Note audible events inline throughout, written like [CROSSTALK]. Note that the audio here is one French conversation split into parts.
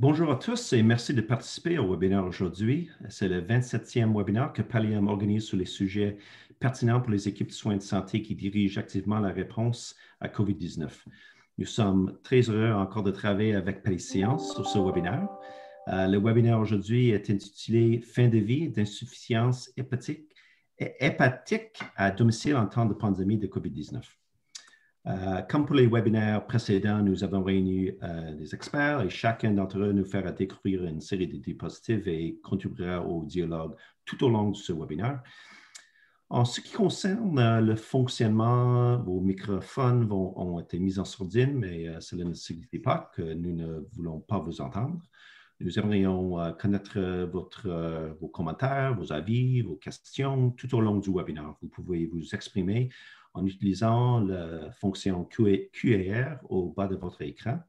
Bonjour à tous et merci de participer au webinaire aujourd'hui. C'est le 27e webinaire que Pallium organise sur les sujets pertinents pour les équipes de soins de santé qui dirigent activement la réponse à COVID-19. Nous sommes très heureux encore de travailler avec Science sur ce webinaire. Euh, le webinaire aujourd'hui est intitulé Fin de vie d'insuffisance hépatique à domicile en temps de pandémie de COVID-19. Euh, comme pour les webinaires précédents, nous avons réuni euh, des experts et chacun d'entre eux nous fera découvrir une série de diapositives et contribuera au dialogue tout au long de ce webinaire. En ce qui concerne euh, le fonctionnement, vos microphones ont été mis en sourdine, mais cela ne signifie pas que nous ne voulons pas vous entendre. Nous aimerions connaître vos commentaires, vos avis, vos questions tout au long du webinaire. Vous pouvez vous exprimer en utilisant la fonction QR au bas de votre écran.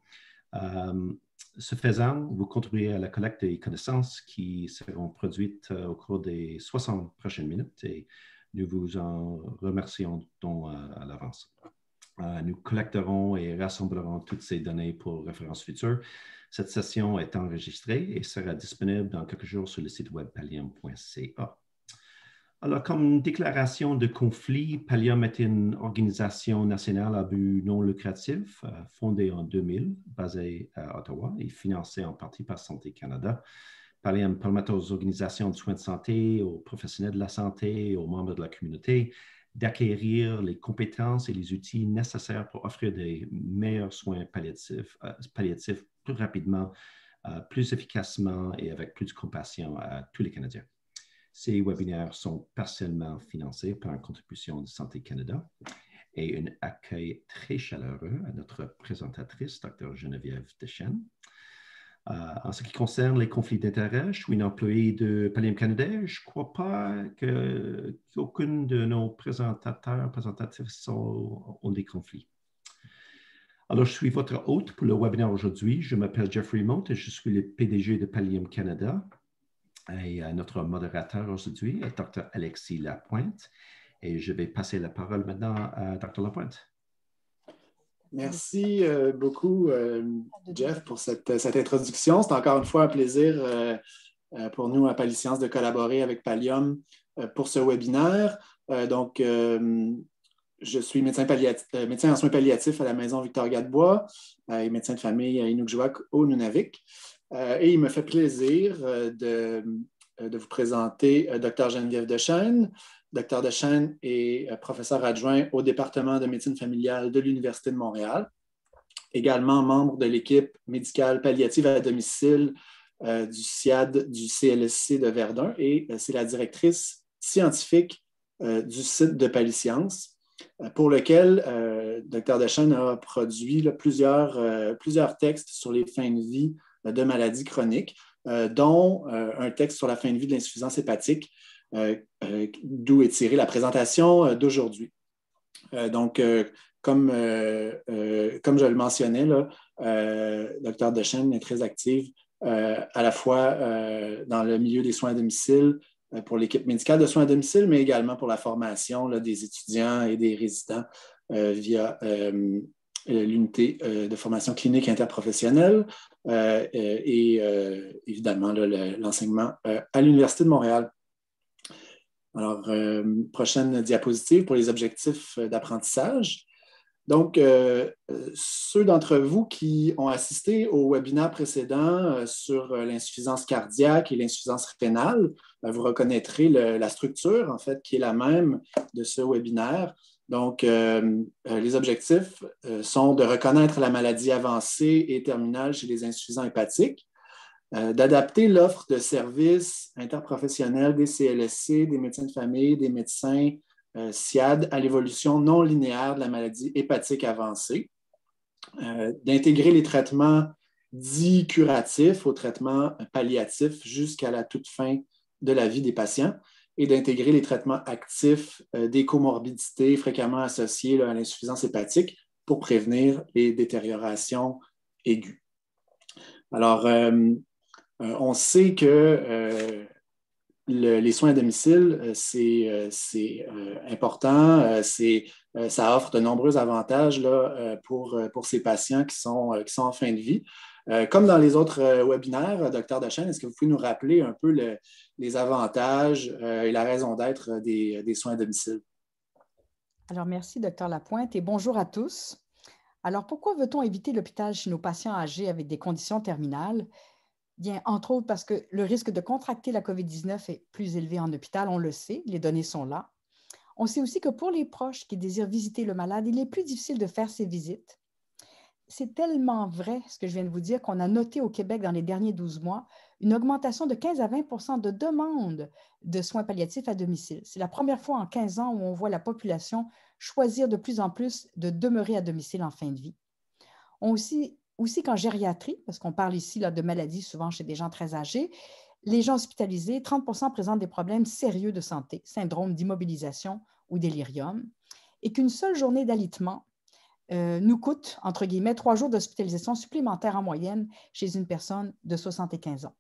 Euh, ce faisant, vous contribuez à la collecte des connaissances qui seront produites euh, au cours des 60 prochaines minutes et nous vous en remercions euh, à, l'avance. nous collecterons et rassemblerons toutes ces données pour référence future. Cette session est enregistrée et sera disponible dans quelques jours sur le site web pallium.ca. Alors, comme déclaration de conflit, Pallium est une organisation nationale à but non lucratif euh, fondée en 2000, basée à Ottawa et financée en partie par Santé Canada. Pallium permet aux organisations de soins de santé, aux professionnels de la santé, aux membres de la communauté d'acquérir les compétences et les outils nécessaires pour offrir des meilleurs soins palliatifs, euh, palliatifs plus rapidement, euh, plus efficacement et avec plus de compassion à tous les Canadiens. Ces webinaires sont partiellement financés par une contribution de Santé Canada et un accueil très chaleureux à notre présentatrice, Dr. Geneviève Deschênes. Euh, en ce qui concerne les conflits d'intérêts, je suis une employée de Pallium Canada. Je ne crois pas qu'aucune de nos présentateurs, présentatrices ont des conflits. Alors, je suis votre hôte pour le webinaire aujourd'hui. Je m'appelle Jeffrey Mont et je suis le PDG de Pallium Canada et euh, notre modérateur aujourd'hui, Dr. Alexis Lapointe. Et je vais passer la parole maintenant à Dr. Lapointe. Merci euh, beaucoup, euh, Jeff, pour cette, introduction. C'est encore une fois un plaisir pour nous à Palisciences de collaborer avec Pallium pour ce webinaire. donc, je suis médecin, médecin, en soins palliatifs à la Maison Victor Gadebois et médecin de famille à Inukjuak au Nunavik. Euh, et il me fait plaisir euh, euh, de, vous présenter Dr Geneviève Dechaine. Dr Dechaine est professeur adjoint au département de médecine familiale de l'Université de Montréal, également membre de l'équipe médicale palliative à domicile du CIAD du CLSC de Verdun et c'est la directrice scientifique du site de Palisciences, pour lequel Dr Deschaine a produit plusieurs, plusieurs textes sur les fins de vie euh, de maladies chroniques, euh, dont euh, un texte sur la fin de vie de l'insuffisance hépatique, d'où est tirée la présentation d'aujourd'hui. donc, comme, comme je le mentionnais, le docteur Dechaine est très actif à la fois dans le milieu des soins à domicile, pour l'équipe médicale de soins à domicile, mais également pour la formation des étudiants et des résidents via euh, l'unité euh, de formation clinique interprofessionnelle euh, et évidemment l'enseignement à l'Université de Montréal. Alors, prochaine diapositive pour les objectifs d'apprentissage. Donc, ceux d'entre vous qui ont assisté au webinaire précédent sur l'insuffisance cardiaque et l'insuffisance rénale, ben, vous reconnaîtrez la structure, en fait, qui est la même de ce webinaire. Donc, euh, euh, les objectifs euh, sont de reconnaître la maladie avancée et terminale chez les insuffisants hépatiques, d'adapter l'offre de services interprofessionnels des CLSC, des médecins de famille, des médecins SIAD à l'évolution non linéaire de la maladie hépatique avancée, d'intégrer les traitements dits curatifs aux traitements palliatifs jusqu'à la toute fin de la vie des patients et d'intégrer les traitements actifs euh, des comorbidités fréquemment associées à l'insuffisance hépatique pour prévenir les détériorations aiguës. Alors, euh, euh, on sait que les soins à domicile, c'est important, ça offre de nombreux avantages là, pour, ces patients qui sont en fin de vie. Euh, comme dans les autres euh, webinaires, euh, docteur Dachan, est-ce que vous pouvez nous rappeler un peu les avantages et la raison d'être des, soins à domicile? Alors, merci, docteur Lapointe, et bonjour à tous. Alors, pourquoi veut-on éviter l'hôpital chez nos patients âgés avec des conditions terminales? Bien, entre autres parce que le risque de contracter la COVID-19 est plus élevé en hôpital, on le sait, les données sont là. On sait aussi que pour les proches qui désirent visiter le malade, il est plus difficile de faire ces visites c'est tellement vrai ce que je viens de vous dire qu'on a noté au Québec dans les derniers 12 mois une augmentation de 15 à 20 de demandes de soins palliatifs à domicile. C'est la première fois en 15 ans où on voit la population choisir de plus en plus de demeurer à domicile en fin de vie. On aussi, aussi qu'en gériatrie, parce qu'on parle ici là, de maladies souvent chez des gens très âgés, les gens hospitalisés, 30 présentent des problèmes sérieux de santé, syndrome d'immobilisation ou délirium, et qu'une seule journée d'alitement euh, nous coûte, entre guillemets, trois jours d'hospitalisation supplémentaire en moyenne chez une personne de 75 ans.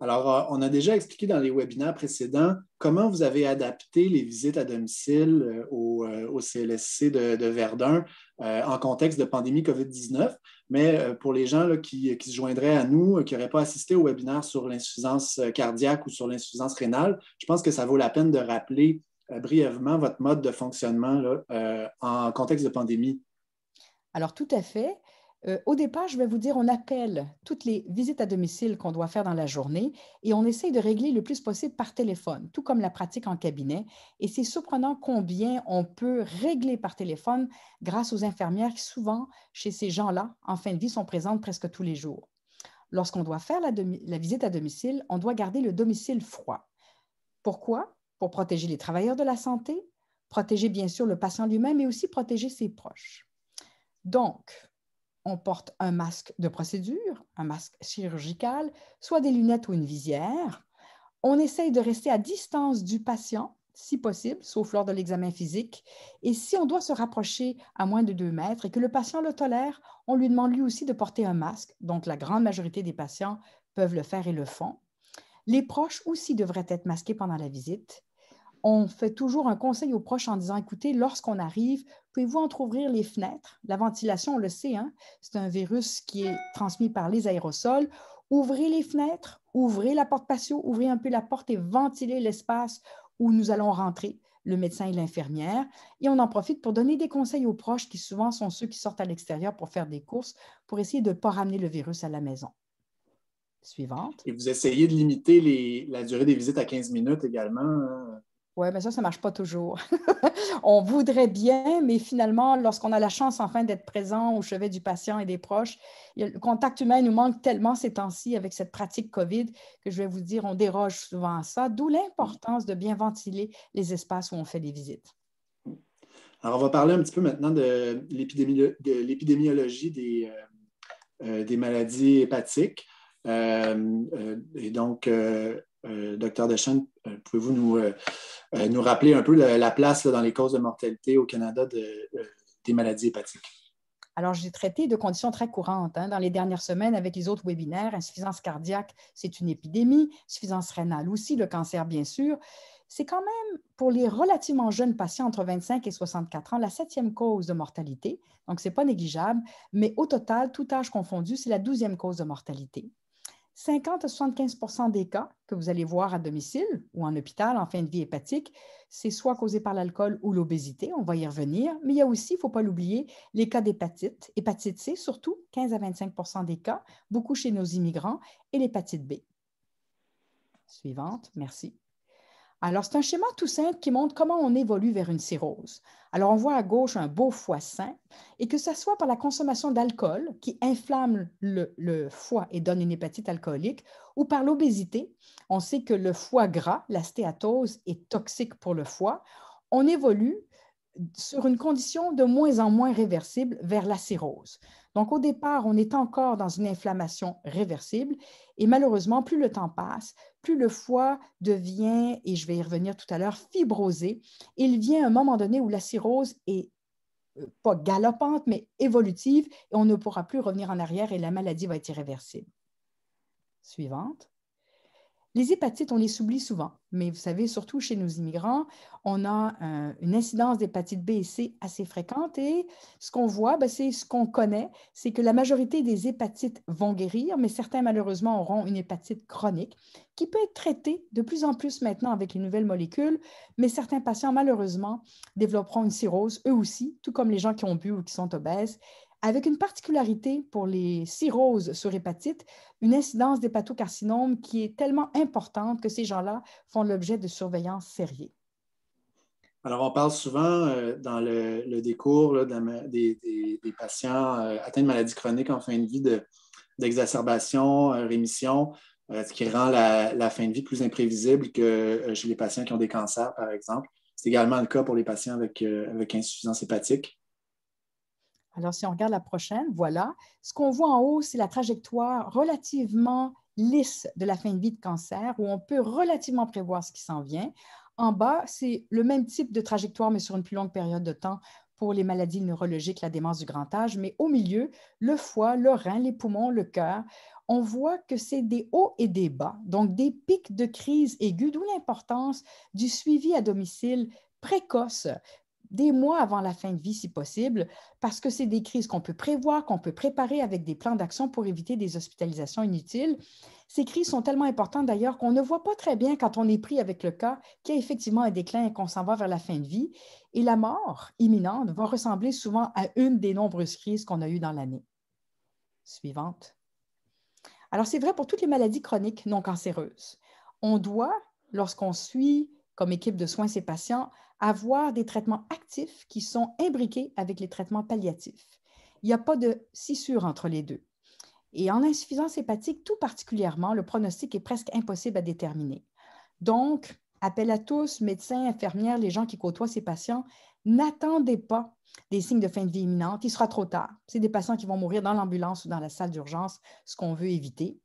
Alors, euh, on a déjà expliqué dans les webinaires précédents comment vous avez adapté les visites à domicile euh, au, CLSC de, Verdun en contexte de pandémie COVID-19. Mais pour les gens qui, se joindraient à nous, qui n'auraient pas assisté au webinaire sur l'insuffisance cardiaque ou sur l'insuffisance rénale, je pense que ça vaut la peine de rappeler euh, brièvement votre mode de fonctionnement là, euh, en contexte de pandémie. Alors, tout à fait. Euh, au départ, je vais vous dire, on appelle toutes les visites à domicile qu'on doit faire dans la journée et on essaye de régler le plus possible par téléphone, tout comme la pratique en cabinet. Et c'est surprenant combien on peut régler par téléphone grâce aux infirmières qui souvent, chez ces gens-là, en fin de vie, sont présentes presque tous les jours. Lorsqu'on doit faire la, la visite à domicile, on doit garder le domicile froid. Pourquoi? protéger les travailleurs de la santé, protéger bien sûr le patient lui-même mais aussi protéger ses proches. Donc, on porte un masque de procédure, un masque chirurgical, soit des lunettes ou une visière. On essaye de rester à distance du patient, si possible, sauf lors de l'examen physique. Et si on doit se rapprocher à moins de deux mètres et que le patient le tolère, on lui demande lui aussi de porter un masque. Donc, la grande majorité des patients peuvent le faire et le font. Les proches aussi devraient être masqués pendant la visite on fait toujours un conseil aux proches en disant, écoutez, lorsqu'on arrive, pouvez-vous ouvrir les fenêtres? La ventilation, on le sait, hein? c'est un virus qui est transmis par les aérosols. Ouvrez les fenêtres, ouvrez la porte patio, ouvrez un peu la porte et ventilez l'espace où nous allons rentrer le médecin et l'infirmière. Et on en profite pour donner des conseils aux proches qui souvent sont ceux qui sortent à l'extérieur pour faire des courses, pour essayer de ne pas ramener le virus à la maison. Suivante. Et vous essayez de limiter la durée des visites à 15 minutes également. Hein? Oui, mais ça, ça ne marche pas toujours. [LAUGHS] on voudrait bien, mais finalement, lorsqu'on a la chance enfin d'être présent au chevet du patient et des proches, le contact humain nous manque tellement ces temps-ci avec cette pratique COVID que je vais vous dire, on déroge souvent à ça, d'où l'importance de bien ventiler les espaces où on fait des visites. Alors, on va parler un petit peu maintenant de l'épidémiologie de des, euh, euh, des maladies hépatiques. Euh, et donc, euh, docteur Deschamps, euh, pouvez-vous nous, euh, nous rappeler un peu la, place dans les causes de mortalité au Canada des maladies hépatiques? Alors, j'ai traité de conditions très courantes hein. dans les dernières semaines avec les autres webinaires. Insuffisance cardiaque, c'est une épidémie. Insuffisance rénale aussi, le cancer, bien sûr. C'est quand même, pour les relativement jeunes patients entre 25 et 64 ans, la septième cause de mortalité. Donc, ce n'est pas négligeable, mais au total, tout âge confondu, c'est la douzième cause de mortalité. 50 à 75 des cas que vous allez voir à domicile ou en hôpital en fin de vie hépatique, c'est soit causé par l'alcool ou l'obésité, on va y revenir, mais il y a aussi, il ne faut pas l'oublier, les cas d'hépatite, hépatite C surtout, 15 à 25 des cas, beaucoup chez nos immigrants, et l'hépatite B. Suivante, merci. Alors, c'est un schéma tout simple qui montre comment on évolue vers une cirrhose. Alors, on voit à gauche un beau foie sain, et que ce soit par la consommation d'alcool qui inflamme le, le, foie et donne une hépatite alcoolique, ou par l'obésité, on sait que le foie gras, la stéatose, est toxique pour le foie. On évolue sur une condition de moins en moins réversible vers la cirrhose. Donc, au départ, on est encore dans une inflammation réversible et malheureusement, plus le temps passe, plus le foie devient, et je vais y revenir tout à l'heure, fibrosé. Il vient un moment donné où la cirrhose est euh, pas galopante, mais évolutive, et on ne pourra plus revenir en arrière et la maladie va être irréversible. Suivante. Les hépatites, on les oublie souvent, mais vous savez, surtout chez nos immigrants, on a euh, une incidence d'hépatite B et C assez fréquente et ce qu'on voit, ben, c'est ce qu'on connaît, c'est que la majorité des hépatites vont guérir, mais certains malheureusement auront une hépatite chronique qui peut être traitée de plus en plus maintenant avec les nouvelles molécules, mais certains patients malheureusement développeront une cirrhose eux aussi, tout comme les gens qui ont bu ou qui sont obèses avec une particularité pour les cirrhoses sur hépatite, une incidence d'hépatocarcinome qui est tellement importante que ces gens-là font l'objet de surveillance sérieuse. Alors, on parle souvent euh, dans le, décours des, patients euh, atteints de maladies chroniques en fin de vie d'exacerbation, de, euh, rémission, ce qui rend la, fin de vie plus imprévisible que chez les patients qui ont des cancers, par exemple. C'est également le cas pour les patients avec insuffisance hépatique. Alors, si on regarde la prochaine, voilà. Ce qu'on voit en haut, c'est la trajectoire relativement lisse de la fin de vie de cancer, où on peut relativement prévoir ce qui s'en vient. En bas, c'est le même type de trajectoire, mais sur une plus longue période de temps pour les maladies neurologiques, la démence du grand âge. Mais au milieu, le foie, le rein, les poumons, le cœur, on voit que c'est des hauts et des bas, donc des pics de crise aiguës, d'où l'importance du suivi à domicile précoce des mois avant la fin de vie si possible, parce que c'est des crises qu'on peut prévoir, qu'on peut préparer avec des plans d'action pour éviter des hospitalisations inutiles. Ces crises sont tellement importantes d'ailleurs qu'on ne voit pas très bien quand on est pris avec le cas qu'il y a effectivement un déclin et qu'on s'en va vers la fin de vie. Et la mort imminente va ressembler souvent à une des nombreuses crises qu'on a eues dans l'année. Suivante. Alors c'est vrai pour toutes les maladies chroniques non cancéreuses. On doit, lorsqu'on suit comme équipe de soins ces patients, avoir des traitements actifs qui sont imbriqués avec les traitements palliatifs. Il n'y a pas de scissure entre les deux. Et en insuffisance hépatique, tout particulièrement, le pronostic est presque impossible à déterminer. Donc, appel à tous, médecins, infirmières, les gens qui côtoient ces patients, n'attendez pas des signes de fin de vie imminente, il sera trop tard. C'est des patients qui vont mourir dans l'ambulance ou dans la salle d'urgence, ce qu'on veut éviter.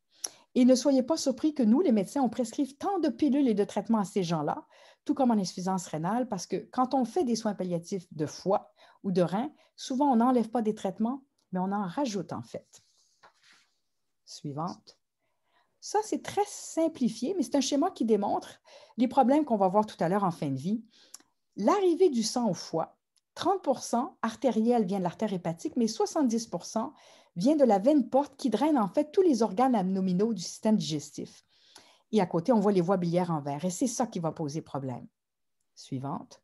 Et ne soyez pas surpris que nous, les médecins, on prescrive tant de pilules et de traitements à ces gens-là tout comme en insuffisance rénale, parce que quand on fait des soins palliatifs de foie ou de rein, souvent on n'enlève pas des traitements, mais on en rajoute en fait. Suivante. Ça, c'est très simplifié, mais c'est un schéma qui démontre les problèmes qu'on va voir tout à l'heure en fin de vie. L'arrivée du sang au foie, 30 artériel vient de l'artère hépatique, mais 70 vient de la veine porte qui draine en fait tous les organes abdominaux du système digestif. Et à côté, on voit les voies biliaires en vert. Et c'est ça qui va poser problème. Suivante.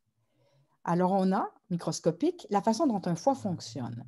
Alors, on a, microscopique, la façon dont un foie fonctionne.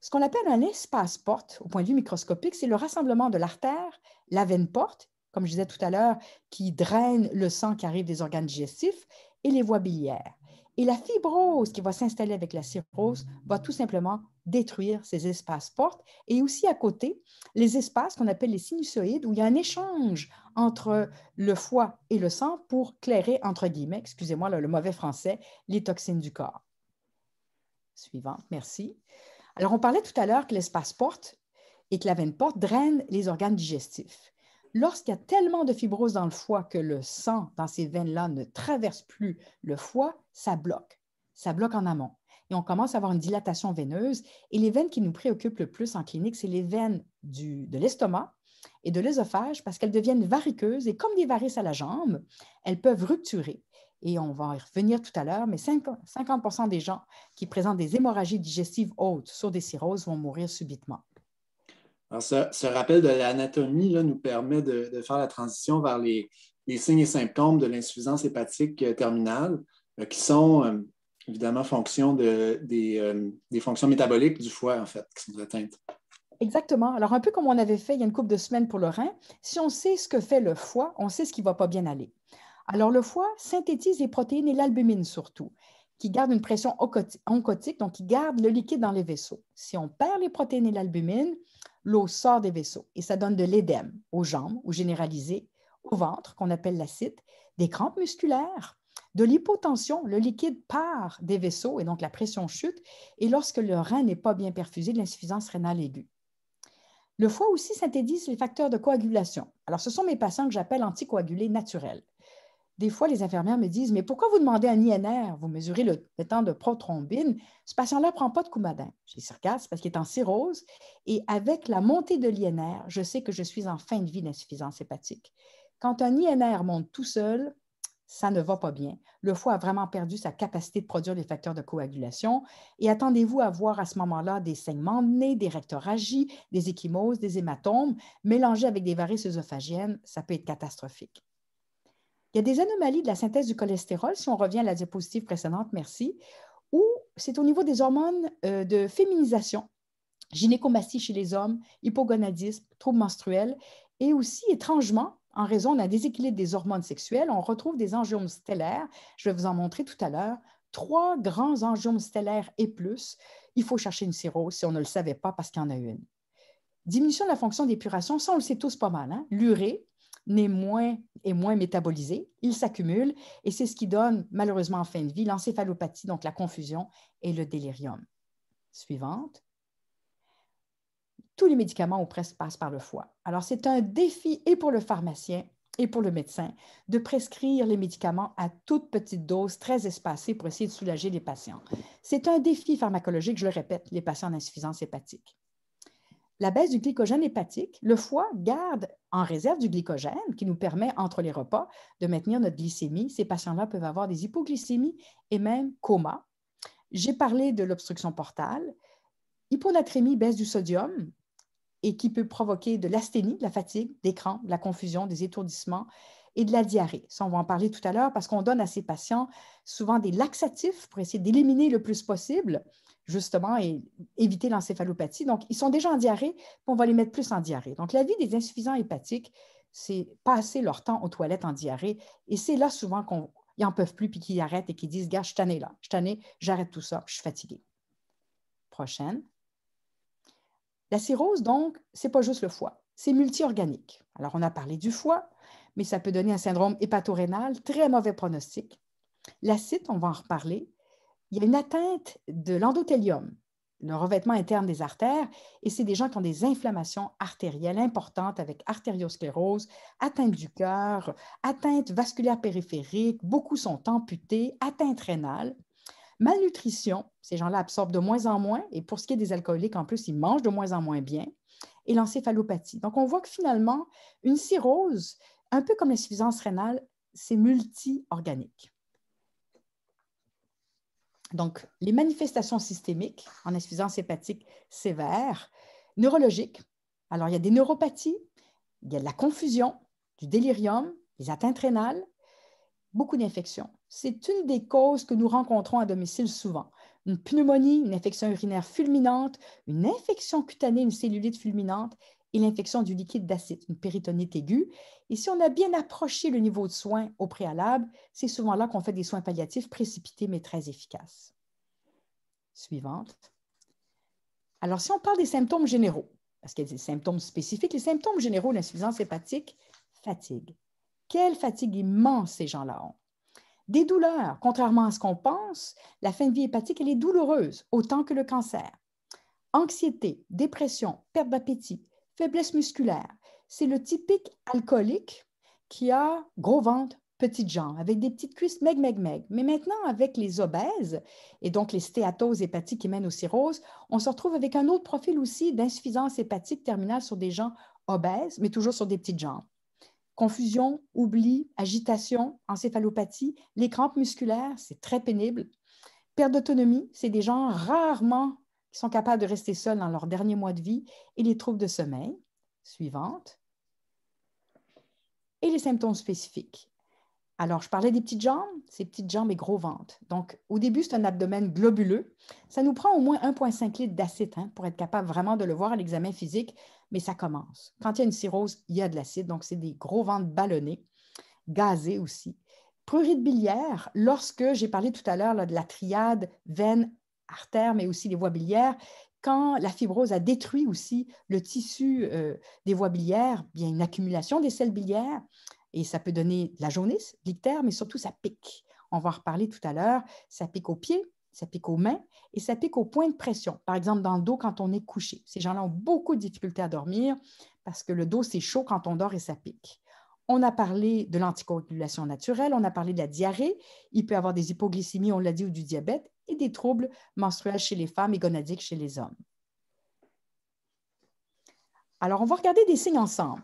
Ce qu'on appelle un espace-porte, au point de vue microscopique, c'est le rassemblement de l'artère, la veine-porte, comme je disais tout à l'heure, qui draine le sang qui arrive des organes digestifs, et les voies biliaires. Et la fibrose qui va s'installer avec la cirrhose va tout simplement détruire ces espaces portes. Et aussi à côté, les espaces qu'on appelle les sinusoïdes, où il y a un échange entre le foie et le sang pour clairer, entre guillemets, excusez-moi le, mauvais français, les toxines du corps. Suivante, merci. Alors, on parlait tout à l'heure que l'espace porte et que la veine porte draine les organes digestifs. Lorsqu'il y a tellement de fibrose dans le foie que le sang dans ces veines-là ne traverse plus le foie, ça bloque. Ça bloque en amont et on commence à avoir une dilatation veineuse. Et les veines qui nous préoccupent le plus en clinique, c'est les veines du, de l'estomac et de l'œsophage parce qu'elles deviennent variqueuses et comme des varices à la jambe, elles peuvent rupturer. Et on va y revenir tout à l'heure, mais 50 des gens qui présentent des hémorragies digestives hautes sur des cirrhoses vont mourir subitement. Alors, ce, rappel de l'anatomie nous permet de, faire la transition vers les signes et symptômes de l'insuffisance hépatique euh, terminale, euh, qui sont euh, évidemment fonction euh, des, fonctions métaboliques du foie, en fait, qui sont atteintes. Exactement. Alors, un peu comme on avait fait il y a une couple de semaines pour le rein, si on sait ce que fait le foie, on sait ce qui ne va pas bien aller. Alors, le foie synthétise les protéines et l'albumine surtout, qui gardent une pression oncotique, donc qui garde le liquide dans les vaisseaux. Si on perd les protéines et l'albumine, l'eau sort des vaisseaux et ça donne de l'édème aux jambes, ou généralisé, au ventre, qu'on appelle l'acide, des crampes musculaires, de l'hypotension, le liquide part des vaisseaux et donc la pression chute, et lorsque le rein n'est pas bien perfusé, l'insuffisance rénale aiguë. Le foie aussi synthétise les facteurs de coagulation. Alors, ce sont mes patients que j'appelle anticoagulés naturels. Des fois, les infirmières me disent Mais pourquoi vous demandez un INR Vous mesurez le, temps de prothrombine. Ce patient-là ne prend pas de coumadin. J'ai le parce qu'il est en cirrhose. Et avec la montée de l'INR, je sais que je suis en fin de vie d'insuffisance hépatique. Quand un INR monte tout seul, ça ne va pas bien. Le foie a vraiment perdu sa capacité de produire les facteurs de coagulation et attendez-vous à voir à ce moment-là des saignements de nez, des rectoragies, des échymoses, des hématomes mélangés avec des varices œsophagiennes, ça peut être catastrophique. Il y a des anomalies de la synthèse du cholestérol, si on revient à la diapositive précédente, merci, ou c'est au niveau des hormones euh, de féminisation, gynécomastie chez les hommes, hypogonadisme, troubles menstruels, et aussi, étrangement, en raison d'un déséquilibre des hormones sexuelles, on retrouve des angiomes stellaires. Je vais vous en montrer tout à l'heure. Trois grands angiomes stellaires et plus. Il faut chercher une cirrhose si on ne le savait pas parce qu'il y en a une. Diminution de la fonction d'épuration, ça on le sait tous pas mal. Hein. L'urée n'est moins, est moins métabolisée, il s'accumule et c'est ce qui donne malheureusement en fin de vie l'encéphalopathie, donc la confusion et le délirium. Suivante tous les médicaments ou presque passent par le foie. Alors, c'est un défi et pour le pharmacien et pour le médecin de prescrire les médicaments à toute petite dose, très espacée, pour essayer de soulager les patients. C'est un défi pharmacologique, je le répète, les patients d'insuffisance hépatique. La baisse du glycogène hépatique, le foie garde en réserve du glycogène qui nous permet, entre les repas, de maintenir notre glycémie. Ces patients-là peuvent avoir des hypoglycémies et même coma. J'ai parlé de l'obstruction portale. Hyponatrémie, baisse du sodium, et qui peut provoquer de l'asthénie, de la fatigue, des crampes, de la confusion, des étourdissements et de la diarrhée. Ça, on va en parler tout à l'heure parce qu'on donne à ces patients souvent des laxatifs pour essayer d'éliminer le plus possible, justement, et éviter l'encéphalopathie. Donc, ils sont déjà en diarrhée, puis on va les mettre plus en diarrhée. Donc, la vie des insuffisants hépatiques, c'est passer leur temps aux toilettes en diarrhée. Et c'est là souvent qu'on n'en peuvent plus, puis qu'ils arrêtent et qu'ils disent, gars, je t'en là, je t'en j'arrête tout ça, je suis fatigué. Prochaine. La cirrhose, donc, c'est pas juste le foie, c'est multiorganique. Alors, on a parlé du foie, mais ça peut donner un syndrome hépatorénal, très mauvais pronostic. L'acide, on va en reparler. Il y a une atteinte de l'endothélium, le revêtement interne des artères, et c'est des gens qui ont des inflammations artérielles importantes avec artériosclérose, atteinte du cœur, atteinte vasculaire périphérique, beaucoup sont amputés, atteinte rénale. Malnutrition, ces gens-là absorbent de moins en moins, et pour ce qui est des alcooliques, en plus, ils mangent de moins en moins bien, et l'encéphalopathie. Donc, on voit que finalement, une cirrhose, un peu comme l'insuffisance rénale, c'est multi-organique. Donc, les manifestations systémiques en insuffisance hépatique sévère, neurologiques, alors il y a des neuropathies, il y a de la confusion, du délirium, des atteintes rénales, beaucoup d'infections. C'est une des causes que nous rencontrons à domicile souvent. Une pneumonie, une infection urinaire fulminante, une infection cutanée, une cellulite fulminante et l'infection du liquide d'acide, une péritonite aiguë. Et si on a bien approché le niveau de soins au préalable, c'est souvent là qu'on fait des soins palliatifs précipités mais très efficaces. Suivante. Alors, si on parle des symptômes généraux, parce qu'il y a des symptômes spécifiques, les symptômes généraux d'insuffisance hépatique, fatigue. Quelle fatigue immense ces gens-là ont des douleurs. Contrairement à ce qu'on pense, la fin de vie hépatique, elle est douloureuse autant que le cancer. Anxiété, dépression, perte d'appétit, faiblesse musculaire. C'est le typique alcoolique qui a gros ventre, petites jambes, avec des petites cuisses meg, meg, meg. Mais maintenant, avec les obèses et donc les stéatoses hépatiques qui mènent au cirrhose, on se retrouve avec un autre profil aussi d'insuffisance hépatique terminale sur des gens obèses, mais toujours sur des petites jambes confusion, oubli, agitation, encéphalopathie, les crampes musculaires, c'est très pénible. Perte d'autonomie, c'est des gens rarement qui sont capables de rester seuls dans leur dernier mois de vie et les troubles de sommeil. suivantes Et les symptômes spécifiques. Alors, je parlais des petites jambes, Ces petites jambes et gros ventes. Donc, au début, c'est un abdomen globuleux. Ça nous prend au moins 1,5 litre d'acide hein, pour être capable vraiment de le voir à l'examen physique, mais ça commence. Quand il y a une cirrhose, il y a de l'acide, donc c'est des gros ventres ballonnés, gazés aussi. Prurite biliaire, lorsque j'ai parlé tout à l'heure de la triade veine, artère, mais aussi les voies biliaires, quand la fibrose a détruit aussi le tissu euh, des voies biliaires, bien une accumulation des sels biliaires, et ça peut donner de la jaunisse, l'ictère, mais surtout ça pique. On va en reparler tout à l'heure. Ça pique aux pieds, ça pique aux mains et ça pique au point de pression. Par exemple, dans le dos quand on est couché. Ces gens-là ont beaucoup de difficultés à dormir parce que le dos, c'est chaud quand on dort et ça pique. On a parlé de l'anticoagulation naturelle, on a parlé de la diarrhée. Il peut y avoir des hypoglycémies, on l'a dit, ou du diabète et des troubles menstruels chez les femmes et gonadiques chez les hommes. Alors, on va regarder des signes ensemble.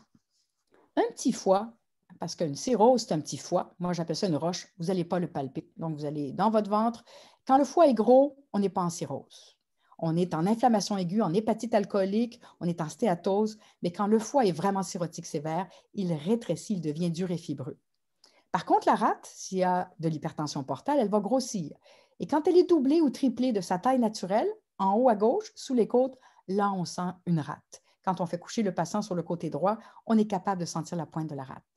Un petit foie, parce qu'une cirrhose, c'est un petit foie. Moi, j'appelle ça une roche. Vous n'allez pas le palper. Donc, vous allez dans votre ventre. Quand le foie est gros, on n'est pas en cirrhose. On est en inflammation aiguë, en hépatite alcoolique, on est en stéatose. Mais quand le foie est vraiment cirrhotique sévère, il rétrécit, il devient dur et fibreux. Par contre, la rate, s'il y a de l'hypertension portale, elle va grossir. Et quand elle est doublée ou triplée de sa taille naturelle, en haut à gauche, sous les côtes, là, on sent une rate. Quand on fait coucher le patient sur le côté droit, on est capable de sentir la pointe de la rate.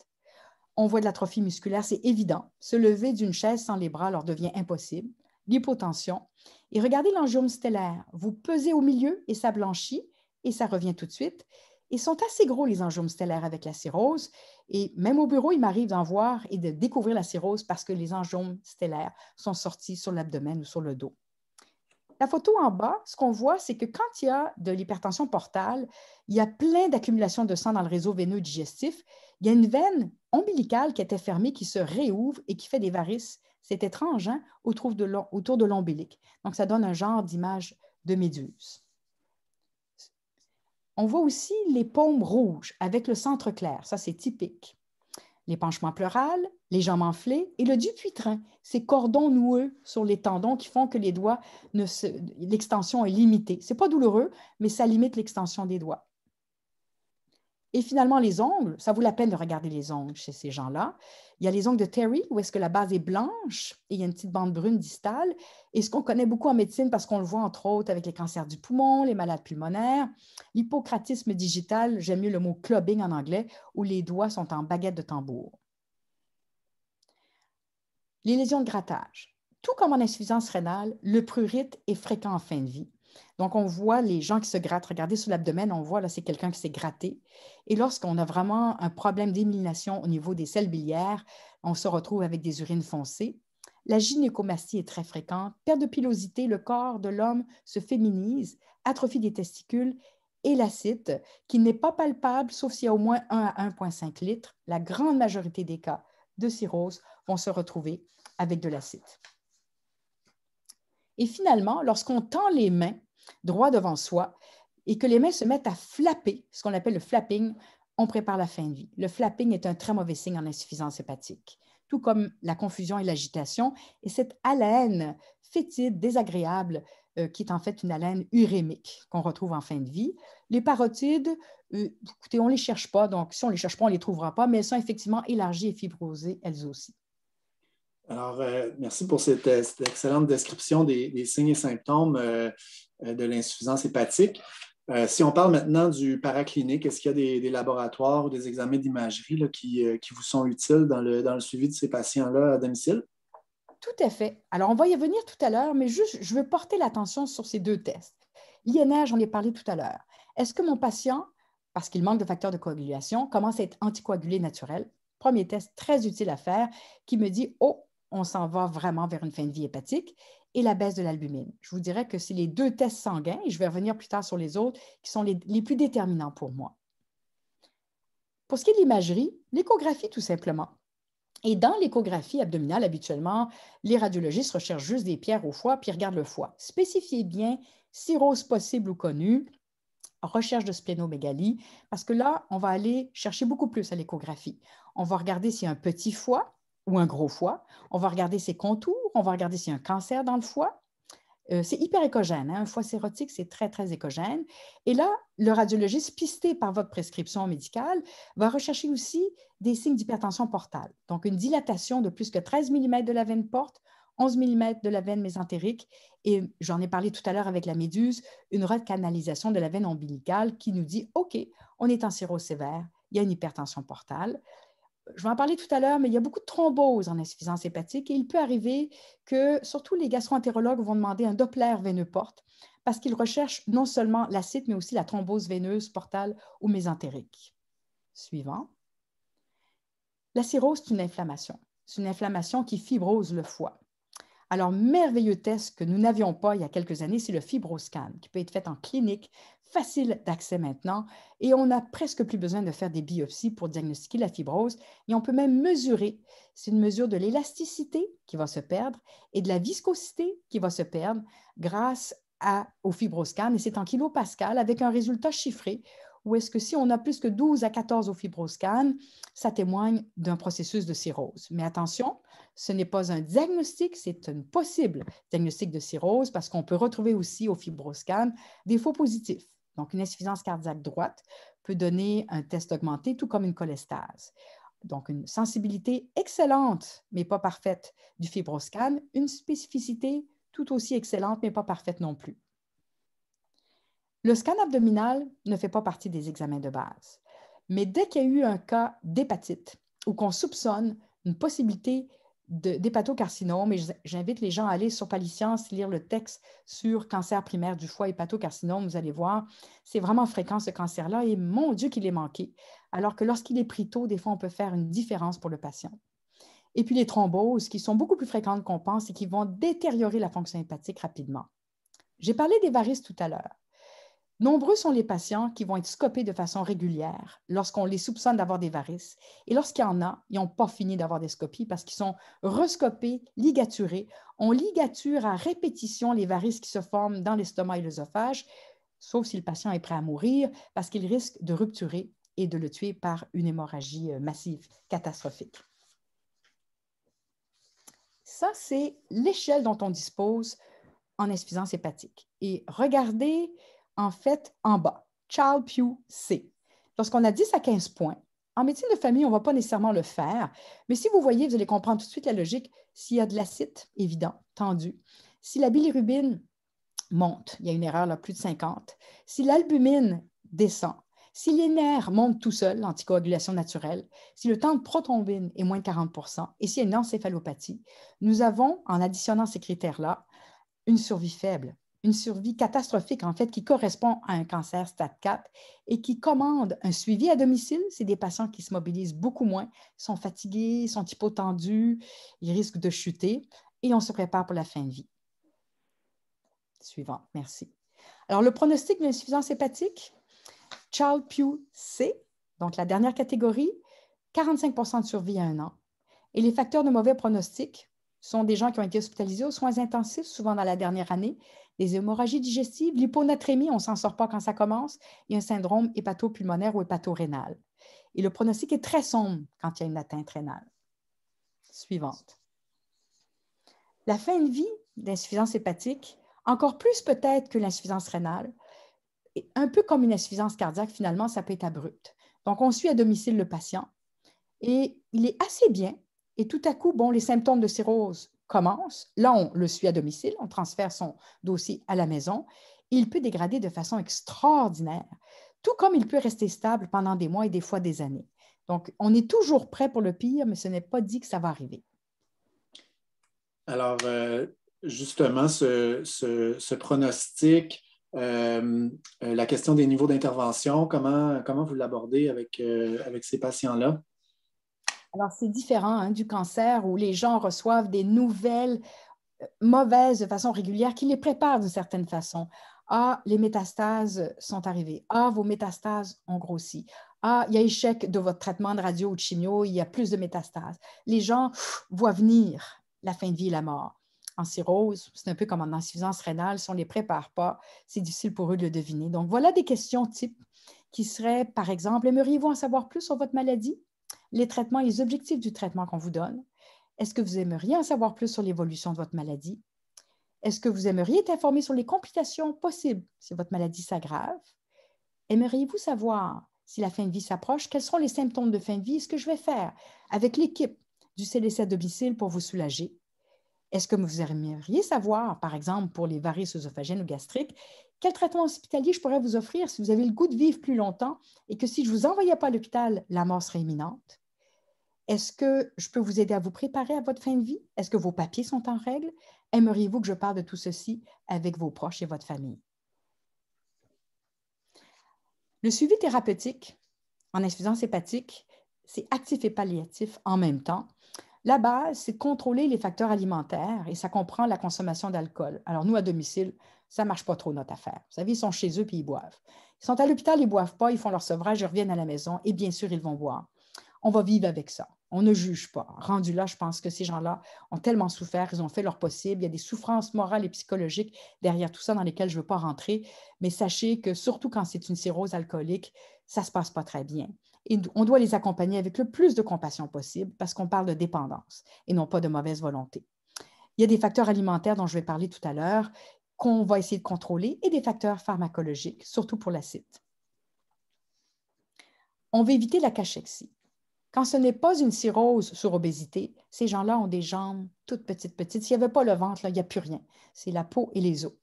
On voit de l'atrophie musculaire, c'est évident. Se lever d'une chaise sans les bras leur devient impossible. L'hypotension. Et regardez l'angiome stellaire. Vous pesez au milieu et ça blanchit et ça revient tout de suite. Ils sont assez gros, les angiomes stellaires, avec la cirrhose. Et même au bureau, il m'arrive d'en voir et de découvrir la cirrhose parce que les angiomes stellaires sont sortis sur l'abdomen ou sur le dos. La photo en bas, ce qu'on voit, c'est que quand il y a de l'hypertension portale, il y a plein d'accumulation de sang dans le réseau veineux digestif. Il y a une veine ombilicale qui était fermée, qui se réouvre et qui fait des varices. C'est étrange, hein, autour de l'ombilic. Donc, ça donne un genre d'image de méduse. On voit aussi les paumes rouges avec le centre clair. Ça, c'est typique l'épanchement pleural, les jambes enflées et le dupuytren, ces cordons noueux sur les tendons qui font que les doigts, l'extension est limitée. Ce n'est pas douloureux, mais ça limite l'extension des doigts. Et finalement, les ongles, ça vaut la peine de regarder les ongles chez ces gens-là. Il y a les ongles de Terry, où est-ce que la base est blanche et il y a une petite bande brune distale. Et ce qu'on connaît beaucoup en médecine, parce qu'on le voit entre autres avec les cancers du poumon, les malades pulmonaires, l'hypocratisme digital, j'aime mieux le mot clubbing en anglais, où les doigts sont en baguette de tambour. Les lésions de grattage. Tout comme en insuffisance rénale, le prurite est fréquent en fin de vie. Donc, on voit les gens qui se grattent. Regardez sur l'abdomen, on voit là, c'est quelqu'un qui s'est gratté. Et lorsqu'on a vraiment un problème d'élimination au niveau des selles biliaires, on se retrouve avec des urines foncées. La gynécomastie est très fréquente. Perte de pilosité, le corps de l'homme se féminise, atrophie des testicules et l'acide, qui n'est pas palpable sauf s'il y a au moins 1 à 1,5 litres. La grande majorité des cas de cirrhose vont se retrouver avec de l'acide. Et finalement, lorsqu'on tend les mains droit devant soi et que les mains se mettent à flapper, ce qu'on appelle le flapping, on prépare la fin de vie. Le flapping est un très mauvais signe en insuffisance hépatique, tout comme la confusion et l'agitation et cette haleine fétide, désagréable, euh, qui est en fait une haleine urémique qu'on retrouve en fin de vie. Les parotides, euh, écoutez, on ne les cherche pas, donc si on ne les cherche pas, on ne les trouvera pas, mais elles sont effectivement élargies et fibrosées elles aussi. Alors, euh, merci pour euh, cette, excellente description des, signes et symptômes euh, de l'insuffisance hépatique. si on parle maintenant du paraclinique, est-ce qu'il y a des, laboratoires ou des examens d'imagerie qui, vous sont utiles dans le, suivi de ces patients-là à domicile? Tout à fait. Alors, on va y venir tout à l'heure, mais juste, je veux porter l'attention sur ces deux tests. INR, j'en ai parlé tout à l'heure. Est-ce que mon patient, parce qu'il manque de facteurs de coagulation, commence à être anticoagulé naturel? Premier test très utile à faire qui me dit, oh, on s'en va vraiment vers une fin de vie hépatique, et la baisse de l'albumine. Je vous dirais que c'est les deux tests sanguins, et je vais revenir plus tard sur les autres, qui sont les, plus déterminants pour moi. Pour ce qui est de l'imagerie, l'échographie tout simplement. Et dans l'échographie abdominale, habituellement, les radiologistes recherchent juste des pierres au foie, puis regardent le foie. Spécifiez bien cirrhose possible ou connue, recherche de splénomégalie, parce que là, on va aller chercher beaucoup plus à l'échographie. On va regarder s'il y a un petit foie, ou un gros foie. On va regarder ses contours, on va regarder s'il y a un cancer dans le foie. Euh, c'est hyper écogène. Hein. Un foie sérotique, c'est très, très écogène. Et là, le radiologiste, pisté par votre prescription médicale, va rechercher aussi des signes d'hypertension portale. Donc, une dilatation de plus que 13 mm de la veine porte, 11 mm de la veine mésentérique et j'en ai parlé tout à l'heure avec la méduse, une recanalisation de la veine ombilicale qui nous dit OK, on est en séro sévère, il y a une hypertension portale je vais en parler tout à l'heure, mais il y a beaucoup de thromboses en insuffisance hépatique et il peut arriver que surtout les gastroentérologues vont demander un Doppler veineux porte parce qu'ils recherchent non seulement l'acide, mais aussi la thrombose veineuse portale ou mésentérique. Suivant. La cirrhose, c'est une inflammation. C'est une inflammation qui fibrose le foie. Alors, merveilleux test que nous n'avions pas il y a quelques années, c'est le fibroscan, qui peut être fait en clinique, facile d'accès maintenant, et on n'a presque plus besoin de faire des biopsies pour diagnostiquer la fibrose, et on peut même mesurer. C'est une mesure de l'élasticité qui va se perdre et de la viscosité qui va se perdre grâce à, au fibroscan, et c'est en kilopascal avec un résultat chiffré où est-ce que si on a plus que 12 à 14 au fibroscan, ça témoigne d'un processus de cirrhose. Mais attention, ce n'est pas un diagnostic, c'est un possible diagnostic de cirrhose parce qu'on peut retrouver aussi au fibroscan des faux positifs. Donc, une insuffisance cardiaque droite peut donner un test augmenté, tout comme une cholestase. Donc, une sensibilité excellente, mais pas parfaite du fibroscan, une spécificité tout aussi excellente, mais pas parfaite non plus. Le scan abdominal ne fait pas partie des examens de base, mais dès qu'il y a eu un cas d'hépatite ou qu'on soupçonne une possibilité d'hépatocarcinome. Et j'invite les gens à aller sur Palisciences, lire le texte sur cancer primaire du foie, hépatocarcinome. Vous allez voir, c'est vraiment fréquent ce cancer-là et mon Dieu qu'il est manqué. Alors que lorsqu'il est pris tôt, des fois, on peut faire une différence pour le patient. Et puis les thromboses, qui sont beaucoup plus fréquentes qu'on pense et qui vont détériorer la fonction hépatique rapidement. J'ai parlé des varices tout à l'heure. Nombreux sont les patients qui vont être scopés de façon régulière lorsqu'on les soupçonne d'avoir des varices. Et lorsqu'il y en a, ils n'ont pas fini d'avoir des scopies parce qu'ils sont rescopés, ligaturés. On ligature à répétition les varices qui se forment dans l'estomac et l'œsophage, sauf si le patient est prêt à mourir parce qu'il risque de rupturer et de le tuer par une hémorragie euh, massive, catastrophique. Ça, c'est l'échelle dont on dispose en insuffisance hépatique. Et regardez en fait en bas. Child Pew C. Lorsqu'on a 10 à 15 points, en médecine de famille, on ne va pas nécessairement le faire, mais si vous voyez, vous allez comprendre tout de suite la logique. S'il y a de l'acide, évident, tendu. Si la bilirubine monte, il y a une erreur là, plus de 50. Si l'albumine descend, si les nerfs montent tout seul, l'anticoagulation naturelle, si le temps de prothrombine est moins de 40 et s'il y a une encéphalopathie, nous avons, en additionnant ces critères-là, une survie faible une survie catastrophique, en fait, qui correspond à un cancer stade 4 et qui commande un suivi à domicile. C'est des patients qui se mobilisent beaucoup moins, sont fatigués, sont hypotendus, ils risquent de chuter et on se prépare pour la fin de vie. Suivant, merci. Alors, le pronostic d'insuffisance hépatique, Child Pew C, donc la dernière catégorie, 45 de survie à un an. Et les facteurs de mauvais pronostic, sont des gens qui ont été hospitalisés aux soins intensifs, souvent dans la dernière année, des hémorragies digestives, l'hyponatrémie, on ne s'en sort pas quand ça commence, et un syndrome hépato-pulmonaire ou hépato-rénal. Et le pronostic est très sombre quand il y a une atteinte rénale. Suivante. La fin de vie d'insuffisance hépatique, encore plus peut-être que l'insuffisance rénale, un peu comme une insuffisance cardiaque, finalement, ça peut être abrupt. Donc, on suit à domicile le patient et il est assez bien et tout à coup, bon, les symptômes de cirrhose commencent. Là, on le suit à domicile, on transfère son dossier à la maison. Il peut dégrader de façon extraordinaire, tout comme il peut rester stable pendant des mois et des fois des années. Donc, on est toujours prêt pour le pire, mais ce n'est pas dit que ça va arriver. Alors, euh, justement, ce, pronostic, euh, euh, la question des niveaux d'intervention, comment, comment vous l'abordez avec, avec ces patients-là? Alors, c'est différent hein, du cancer où les gens reçoivent des nouvelles euh, mauvaises de façon régulière qui les préparent d'une certaine façon. Ah, les métastases sont arrivées. Ah, vos métastases ont grossi. Ah, il y a échec de votre traitement de radio ou de chimio, il y a plus de métastases. Les gens voient venir la fin de vie et la mort. En cirrhose, c'est un peu comme en insuffisance rénale, si on ne les prépare pas, c'est difficile pour eux de le deviner. Donc, voilà des questions type qui seraient, par exemple, aimeriez-vous en savoir plus sur votre maladie? les traitements et les objectifs du traitement qu'on vous donne. Est-ce que vous aimeriez en savoir plus sur l'évolution de votre maladie? Est-ce que vous aimeriez être informé sur les complications possibles si votre maladie s'aggrave? Aimeriez-vous savoir si la fin de vie s'approche, quels seront les symptômes de fin de vie, ce que je vais faire avec l'équipe du CDC à domicile pour vous soulager? Est-ce que vous aimeriez savoir, par exemple, pour les varices œsophagènes ou gastriques, quel traitement hospitalier je pourrais vous offrir si vous avez le goût de vivre plus longtemps et que si je ne vous envoyais pas à l'hôpital, la mort serait imminente? Est-ce que je peux vous aider à vous préparer à votre fin de vie? Est-ce que vos papiers sont en règle? Aimeriez-vous que je parle de tout ceci avec vos proches et votre famille? Le suivi thérapeutique en insuffisance hépatique, c'est actif et palliatif en même temps. La base, c'est contrôler les facteurs alimentaires et ça comprend la consommation d'alcool. Alors, nous, à domicile, ça ne marche pas trop notre affaire. Vous savez, ils sont chez eux puis ils boivent. Ils sont à l'hôpital, ils ne boivent pas, ils font leur sevrage, ils reviennent à la maison et bien sûr, ils vont boire. On va vivre avec ça. On ne juge pas. Rendu là, je pense que ces gens-là ont tellement souffert, ils ont fait leur possible. Il y a des souffrances morales et psychologiques derrière tout ça dans lesquelles je ne veux pas rentrer. Mais sachez que surtout quand c'est une cirrhose alcoolique, ça ne se passe pas très bien on doit les accompagner avec le plus de compassion possible parce qu'on parle de dépendance et non pas de mauvaise volonté. Il y a des facteurs alimentaires dont je vais parler tout à l'heure qu'on va essayer de contrôler et des facteurs pharmacologiques, surtout pour l'acide. On veut éviter la cachexie. Quand ce n'est pas une cirrhose sur obésité, ces gens-là ont des jambes toutes petites, petites. S'il n'y avait pas le ventre, il n'y a plus rien. C'est la peau et les os.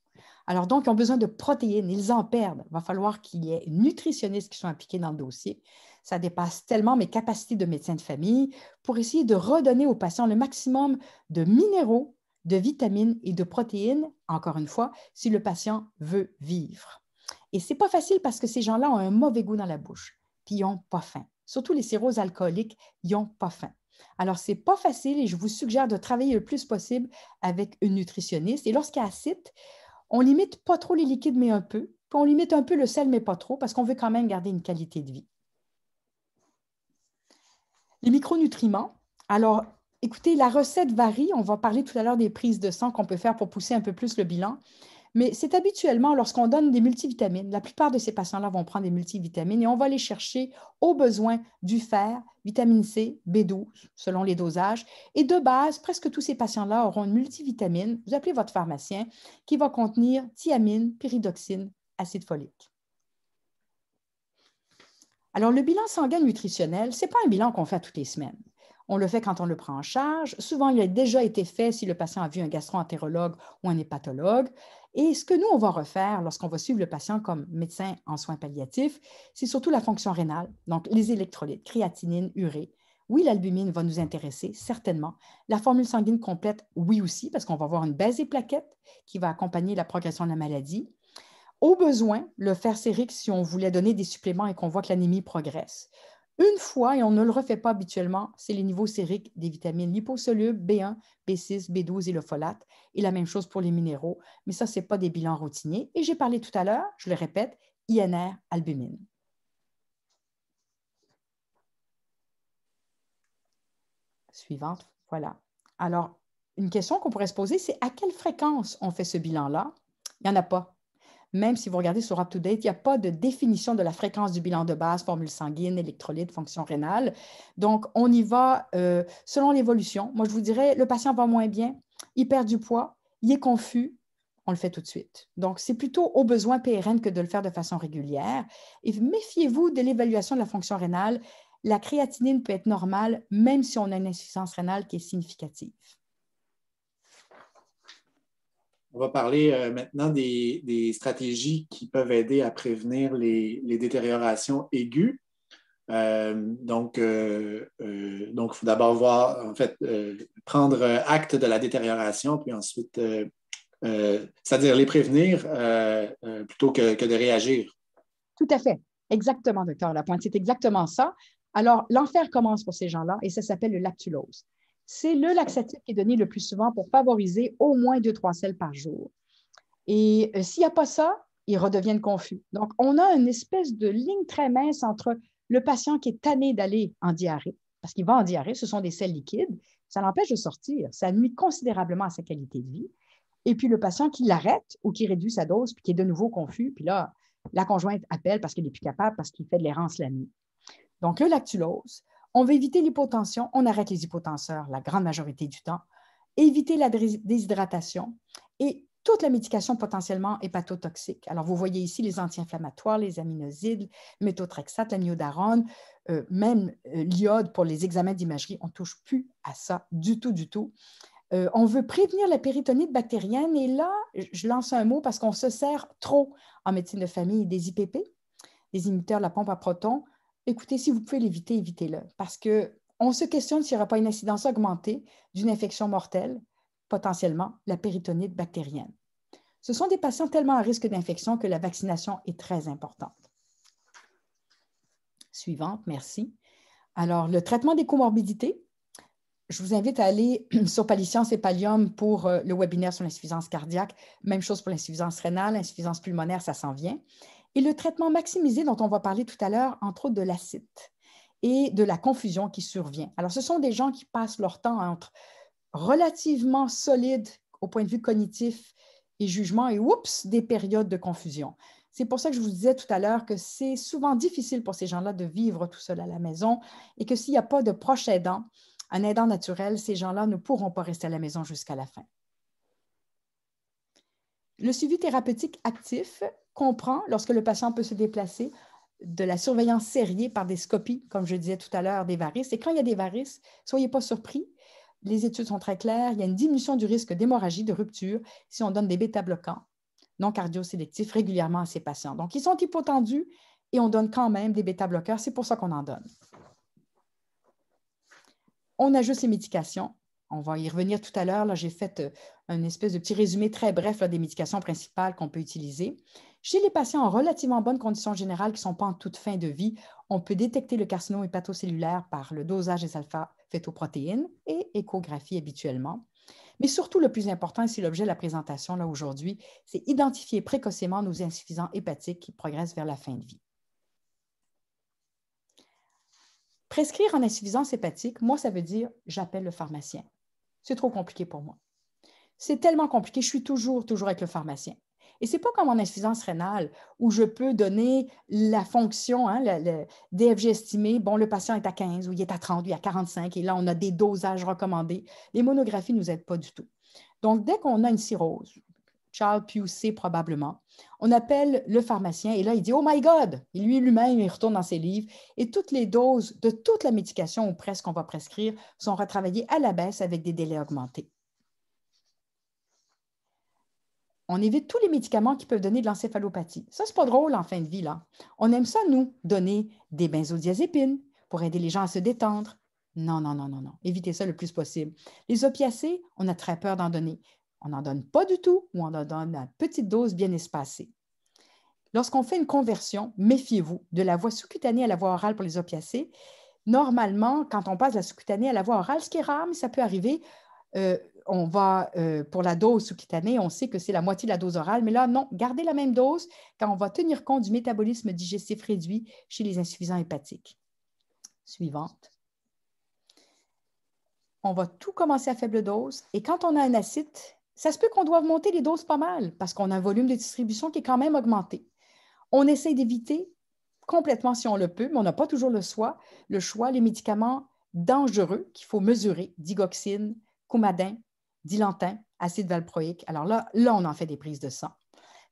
Alors donc, ils ont besoin de protéines, ils en perdent. Il va falloir qu'il y ait nutritionnistes qui soit impliqués dans le dossier ça dépasse tellement mes capacités de médecin de famille, pour essayer de redonner aux patients le maximum de minéraux, de vitamines et de protéines, encore une fois, si le patient veut vivre. Et c'est pas facile parce que ces gens-là ont un mauvais goût dans la bouche, puis ils n'ont pas faim. Surtout les sirops alcooliques, ils n'ont pas faim. Alors, c'est pas facile et je vous suggère de travailler le plus possible avec une nutritionniste. Et lorsqu'il y a acide, on limite pas trop les liquides, mais un peu. Puis on limite un peu le sel, mais pas trop, parce qu'on veut quand même garder une qualité de vie. Les micronutriments. Alors, écoutez, la recette varie. On va parler tout à l'heure des prises de sang qu'on peut faire pour pousser un peu plus le bilan. Mais c'est habituellement lorsqu'on donne des multivitamines. La plupart de ces patients-là vont prendre des multivitamines et on va les chercher au besoin du fer, vitamine C, B12, selon les dosages. Et de base, presque tous ces patients-là auront une multivitamine. Vous appelez votre pharmacien qui va contenir thiamine, pyridoxine, acide folique. Alors, le bilan sanguin nutritionnel, ce n'est pas un bilan qu'on fait toutes les semaines. On le fait quand on le prend en charge. Souvent, il a déjà été fait si le patient a vu un gastro-entérologue ou un hépatologue. Et ce que nous, on va refaire lorsqu'on va suivre le patient comme médecin en soins palliatifs, c'est surtout la fonction rénale, donc les électrolytes, créatinine, urée. Oui, l'albumine va nous intéresser, certainement. La formule sanguine complète, oui aussi, parce qu'on va avoir une baisse des plaquettes qui va accompagner la progression de la maladie au besoin, le sérique, si on voulait donner des suppléments et qu'on voit que l'anémie progresse. Une fois, et on ne le refait pas habituellement, c'est les niveaux sériques des vitamines liposolubles, B1, B6, B12 et le folate. Et la même chose pour les minéraux, mais ça, ce n'est pas des bilans routiniers. Et j'ai parlé tout à l'heure, je le répète, INR, albumine. Suivante, voilà. Alors, une question qu'on pourrait se poser, c'est à quelle fréquence on fait ce bilan-là? Il n'y en a pas même si vous regardez sur UpToDate, il n'y a pas de définition de la fréquence du bilan de base, formule sanguine, électrolyte, fonction rénale. Donc, on y va euh, selon l'évolution. Moi, je vous dirais, le patient va moins bien, il perd du poids, il est confus, on le fait tout de suite. Donc, c'est plutôt au besoin PRN que de le faire de façon régulière. Et méfiez-vous de l'évaluation de la fonction rénale. La créatinine peut être normale, même si on a une insuffisance rénale qui est significative. On va parler euh, maintenant des, stratégies qui peuvent aider à prévenir les, détériorations aiguës. Euh, donc, il euh, faut d'abord voir, en fait, prendre acte de la détérioration, puis ensuite, c'est-à-dire les prévenir plutôt que, que, de réagir. Tout à fait. Exactement, docteur Lapointe. C'est exactement ça. Alors, l'enfer commence pour ces gens-là et ça s'appelle le lactulose c'est le laxatif qui est donné le plus souvent pour favoriser au moins 2 trois sels par jour. Et euh, s'il n'y a pas ça, ils redeviennent confus. Donc, on a une espèce de ligne très mince entre le patient qui est tanné d'aller en diarrhée, parce qu'il va en diarrhée, ce sont des sels liquides, ça l'empêche de sortir, ça nuit considérablement à sa qualité de vie. Et puis le patient qui l'arrête ou qui réduit sa dose, puis qui est de nouveau confus, puis là, la conjointe appelle parce qu'il n'est plus capable, parce qu'il fait de l'errance la nuit. Donc, le lactulose, on veut éviter l'hypotension, on arrête les hypotenseurs la grande majorité du temps, éviter la déshydratation et toute la médication potentiellement hépatotoxique. Alors, vous voyez ici les anti-inflammatoires, les aminosides, méthotrexate, la euh, même euh, l'iode pour les examens d'imagerie. On ne touche plus à ça du tout, du tout. Euh, on veut prévenir la péritonite bactérienne et là, je lance un mot parce qu'on se sert trop en médecine de famille des IPP, des imiteurs de la pompe à protons, écoutez, si vous pouvez l'éviter, évitez-le. Parce qu'on se questionne s'il n'y aura pas une incidence augmentée d'une infection mortelle, potentiellement la péritonite bactérienne. Ce sont des patients tellement à risque d'infection que la vaccination est très importante. Suivante, merci. Alors, le traitement des comorbidités. Je vous invite à aller [CLEARS THROAT] sur Palisciences et Pallium pour euh, le webinaire sur l'insuffisance cardiaque. Même chose pour l'insuffisance rénale, l'insuffisance pulmonaire, ça s'en vient et le traitement maximisé dont on va parler tout à l'heure, entre autres de l'acide et de la confusion qui survient. Alors, ce sont des gens qui passent leur temps entre relativement solides au point de vue cognitif et jugement et oups, des périodes de confusion. C'est pour ça que je vous disais tout à l'heure que c'est souvent difficile pour ces gens-là de vivre tout seul à la maison et que s'il n'y a pas de proche aidant, un aidant naturel, ces gens-là ne pourront pas rester à la maison jusqu'à la fin. Le suivi thérapeutique actif, comprend, lorsque le patient peut se déplacer, de la surveillance serrée par des scopies, comme je disais tout à l'heure, des varices. Et quand il y a des varices, soyez pas surpris, les études sont très claires, il y a une diminution du risque d'hémorragie, de rupture, si on donne des bêta-bloquants non cardio-sélectifs régulièrement à ces patients. Donc, ils sont hypotendus et on donne quand même des bêta-bloqueurs, c'est pour ça qu'on en donne. On ajuste les médications. On va y revenir tout à l'heure. Là, j'ai fait euh, un espèce de petit résumé très bref des médications principales qu'on peut utiliser. Chez les patients en relativement bonne condition générale qui ne sont pas en toute fin de vie, on peut détecter le carcinome hépatocellulaire par le dosage des alpha phétoprotéines et échographie habituellement. Mais surtout, le plus important, et c'est l'objet de la présentation là aujourd'hui, c'est identifier précocement nos insuffisants hépatiques qui progressent vers la fin de vie. Prescrire en insuffisance hépatique, moi, ça veut dire j'appelle le pharmacien. C'est trop compliqué pour moi. C'est tellement compliqué, je suis toujours, toujours avec le pharmacien. Et n'est pas comme en insuffisance rénale où je peux donner la fonction, hein, le, DFG estimé, bon, le patient est à 15 ou il est à 30, ou il est à 45 et là, on a des dosages recommandés. Les monographies ne nous aident pas du tout. Donc, dès qu'on a une cirrhose, Charles C probablement, on appelle le pharmacien et là, il dit Oh my God Et lui, lui-même, il retourne dans ses livres et toutes les doses de toute la médication ou presque qu'on va prescrire sont retravaillées à la baisse avec des délais augmentés. on évite tous les médicaments qui peuvent donner de l'encéphalopathie. Ça, c'est pas drôle en fin de vie, là. On aime ça, nous, donner des benzodiazépines pour aider les gens à se détendre. Non, non, non, non, non. Évitez ça le plus possible. Les opiacés, on a très peur d'en donner. On n'en donne pas du tout ou on en donne à petite dose bien espacée. Lorsqu'on fait une conversion, méfiez-vous de la voie sous-cutanée à la voie orale pour les opiacés. Normalement, quand on passe de la sous-cutanée à la voie orale, ce qui est rare, mais ça peut arriver, euh, on va, euh, pour la dose sous-cutanée, on sait que c'est la moitié de la dose orale, mais là, non, gardez la même dose quand on va tenir compte du métabolisme digestif réduit chez les insuffisants hépatiques. Suivante. On va tout commencer à faible dose et quand on a un acide, ça se peut qu'on doive monter les doses pas mal parce qu'on a un volume de distribution qui est quand même augmenté. On essaie d'éviter complètement si on le peut, mais on n'a pas toujours le choix, le choix, les médicaments dangereux qu'il faut mesurer, digoxine, coumadin, dilantin, acide valproïque. Alors là, là, on en fait des prises de sang.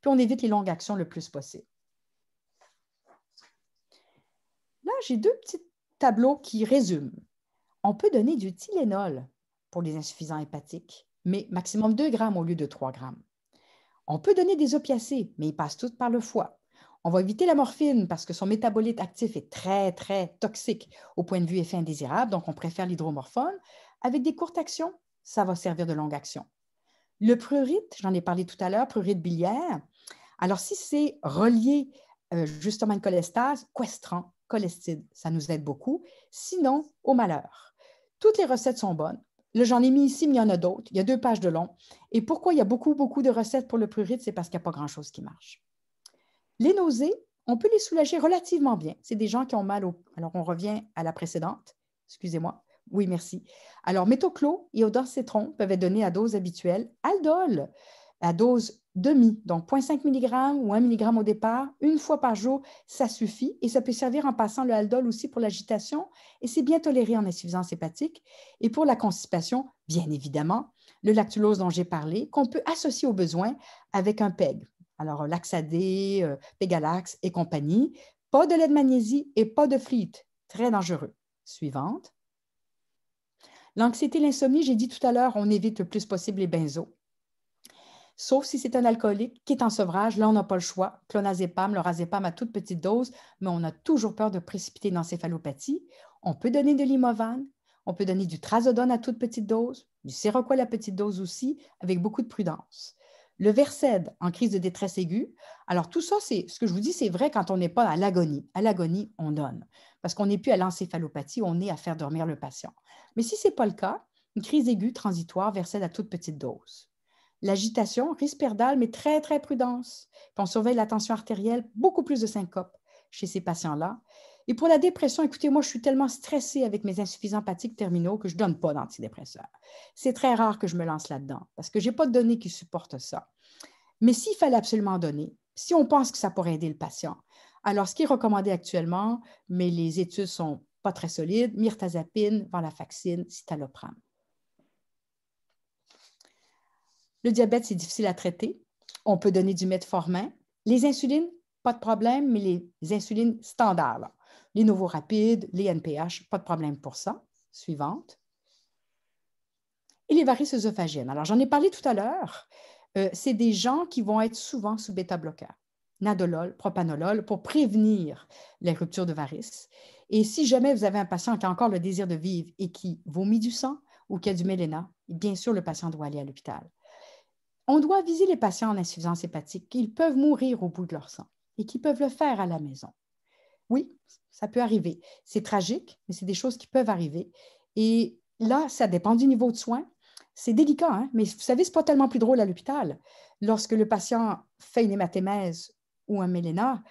Puis on évite les longues actions le plus possible. Là, j'ai deux petits tableaux qui résument. On peut donner du Tylenol pour les insuffisants hépatiques, mais maximum 2 grammes au lieu de 3 grammes. On peut donner des opiacés, mais ils passent tous par le foie. On va éviter la morphine parce que son métabolite actif est très, très toxique au point de vue effet indésirable, donc on préfère l'hydromorphone avec des courtes actions ça va servir de longue action. Le prurite, j'en ai parlé tout à l'heure, prurite biliaire. Alors, si c'est relié euh, justement à une cholestase, questran, cholestide, ça nous aide beaucoup. Sinon, au malheur. Toutes les recettes sont bonnes. Là, j'en ai mis ici, mais il y en a d'autres. Il y a deux pages de long. Et pourquoi il y a beaucoup, beaucoup de recettes pour le prurite? C'est parce qu'il n'y a pas grand-chose qui marche. Les nausées, on peut les soulager relativement bien. C'est des gens qui ont mal au... Alors, on revient à la précédente. Excusez-moi. Oui, merci. Alors, métoclo et citron peuvent être donnés à dose habituelle, aldol, à dose demi, donc 0,5 mg ou 1 mg au départ, une fois par jour, ça suffit. Et ça peut servir en passant le aldol aussi pour l'agitation. Et c'est bien toléré en insuffisance hépatique. Et pour la constipation, bien évidemment, le lactulose dont j'ai parlé, qu'on peut associer au besoin avec un PEG. Alors, laxadé, euh, Pegalax et compagnie. Pas de lait de magnésie et pas de frites, Très dangereux. Suivante. L'anxiété, l'insomnie, j'ai dit tout à l'heure, on évite le plus possible les benzos. Sauf si c'est un alcoolique qui est en sevrage, là, on n'a pas le choix. Clonazépam, lorazépam à toute petite dose, mais on a toujours peur de précipiter une encéphalopathie. On peut donner de l'imovane, on peut donner du trazodone à toute petite dose, du séroquel à petite dose aussi, avec beaucoup de prudence. Le Versed en crise de détresse aiguë. Alors, tout ça, c'est ce que je vous dis, c'est vrai quand on n'est pas à l'agonie. À l'agonie, on donne parce qu'on n'est plus à l'encéphalopathie, on est à faire dormir le patient. Mais si ce n'est pas le cas, une crise aiguë transitoire versait à toute petite dose. L'agitation, risperdal, mais très, très prudence. on surveille la tension artérielle, beaucoup plus de syncope chez ces patients-là. Et pour la dépression, écoutez, moi, je suis tellement stressée avec mes insuffisants pathiques terminaux que je ne donne pas d'antidépresseurs. C'est très rare que je me lance là-dedans parce que je n'ai pas de données qui supportent ça. Mais s'il fallait absolument donner, si on pense que ça pourrait aider le patient, alors, ce qui est recommandé actuellement, mais les études sont pas très solides, mirtazapine, vanlafaxine, citalopram. Le diabète, c'est difficile à traiter. On peut donner du metformin. Les insulines, pas de problème, mais les insulines standards, les nouveaux rapides, les NPH, pas de problème pour ça. Suivante. Et les varices œsophagiennes. Alors, j'en ai parlé tout à l'heure. Euh, c'est des gens qui vont être souvent sous bêta-bloqueur nadolol, propanolol, pour prévenir les ruptures de varices. Et si jamais vous avez un patient qui a encore le désir de vivre et qui vomit du sang ou qui a du méléna, bien sûr, le patient doit aller à l'hôpital. On doit viser les patients en insuffisance hépatique qu'ils peuvent mourir au bout de leur sang et qu'ils peuvent le faire à la maison. Oui, ça peut arriver. C'est tragique, mais c'est des choses qui peuvent arriver. Et là, ça dépend du niveau de soins. C'est délicat, hein? mais vous savez, ce n'est pas tellement plus drôle à l'hôpital. Lorsque le patient fait une hématémèse ou un méléna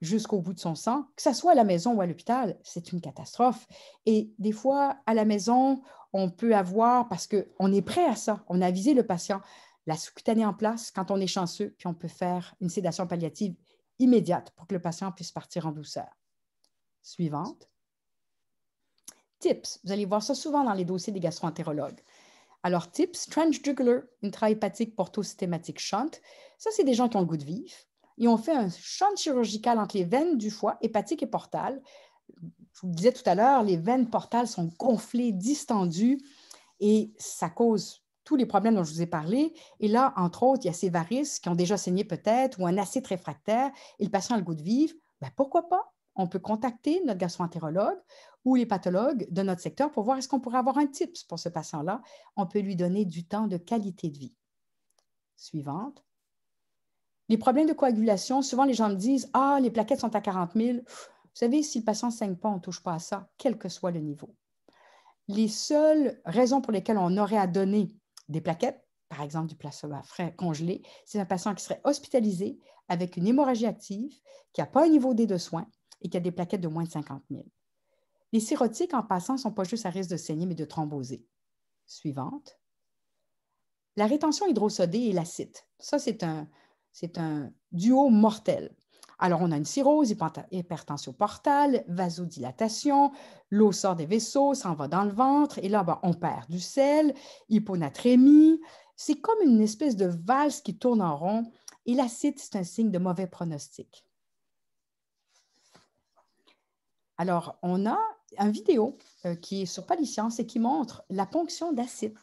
jusqu'au bout de son sang, que ce soit à la maison ou à l'hôpital, c'est une catastrophe. Et des fois, à la maison, on peut avoir, parce qu'on est prêt à ça, on a visé le patient, la sous-cutanée en place quand on est chanceux, puis on peut faire une sédation palliative immédiate pour que le patient puisse partir en douceur. Suivante. TIPS, vous allez voir ça souvent dans les dossiers des gastro-entérologues. Alors, TIPS, transjugular porto systématique shunt, ça, c'est des gens qui ont le goût de vivre, et ont fait un champ chirurgical entre les veines du foie, hépatique et portale. Je vous disais tout à l'heure, les veines portales sont gonflées, distendues, et ça cause tous les problèmes dont je vous ai parlé. Et là, entre autres, il y a ces varices qui ont déjà saigné peut-être ou un acide réfractaire et le patient a le goût de vivre. Ben, pourquoi pas? On peut contacter notre gastroentérologue ou les pathologues de notre secteur pour voir est-ce qu'on pourrait avoir un tips pour ce patient-là. On peut lui donner du temps de qualité de vie. Suivante. Les problèmes de coagulation, souvent les gens me disent Ah, les plaquettes sont à 40 000. Vous savez, si le patient ne saigne pas, on ne touche pas à ça, quel que soit le niveau. Les seules raisons pour lesquelles on aurait à donner des plaquettes, par exemple du plasma frais congelé, c'est un patient qui serait hospitalisé avec une hémorragie active, qui n'a pas un niveau D de soins et qui a des plaquettes de moins de 50 000. Les sérotiques, en passant, ne sont pas juste à risque de saigner, mais de thromboser. Suivante. La rétention hydrosodée et l'acide. Ça, c'est un, c'est un duo mortel. Alors, on a une cirrhose, hypertension portale, vasodilatation, l'eau sort des vaisseaux, s'en va dans le ventre, et là, ben, on perd du sel, hyponatrémie. C'est comme une espèce de valse qui tourne en rond, et l'acide, c'est un signe de mauvais pronostic. Alors, on a une vidéo euh, qui est sur Palisciences et qui montre la ponction d'acide,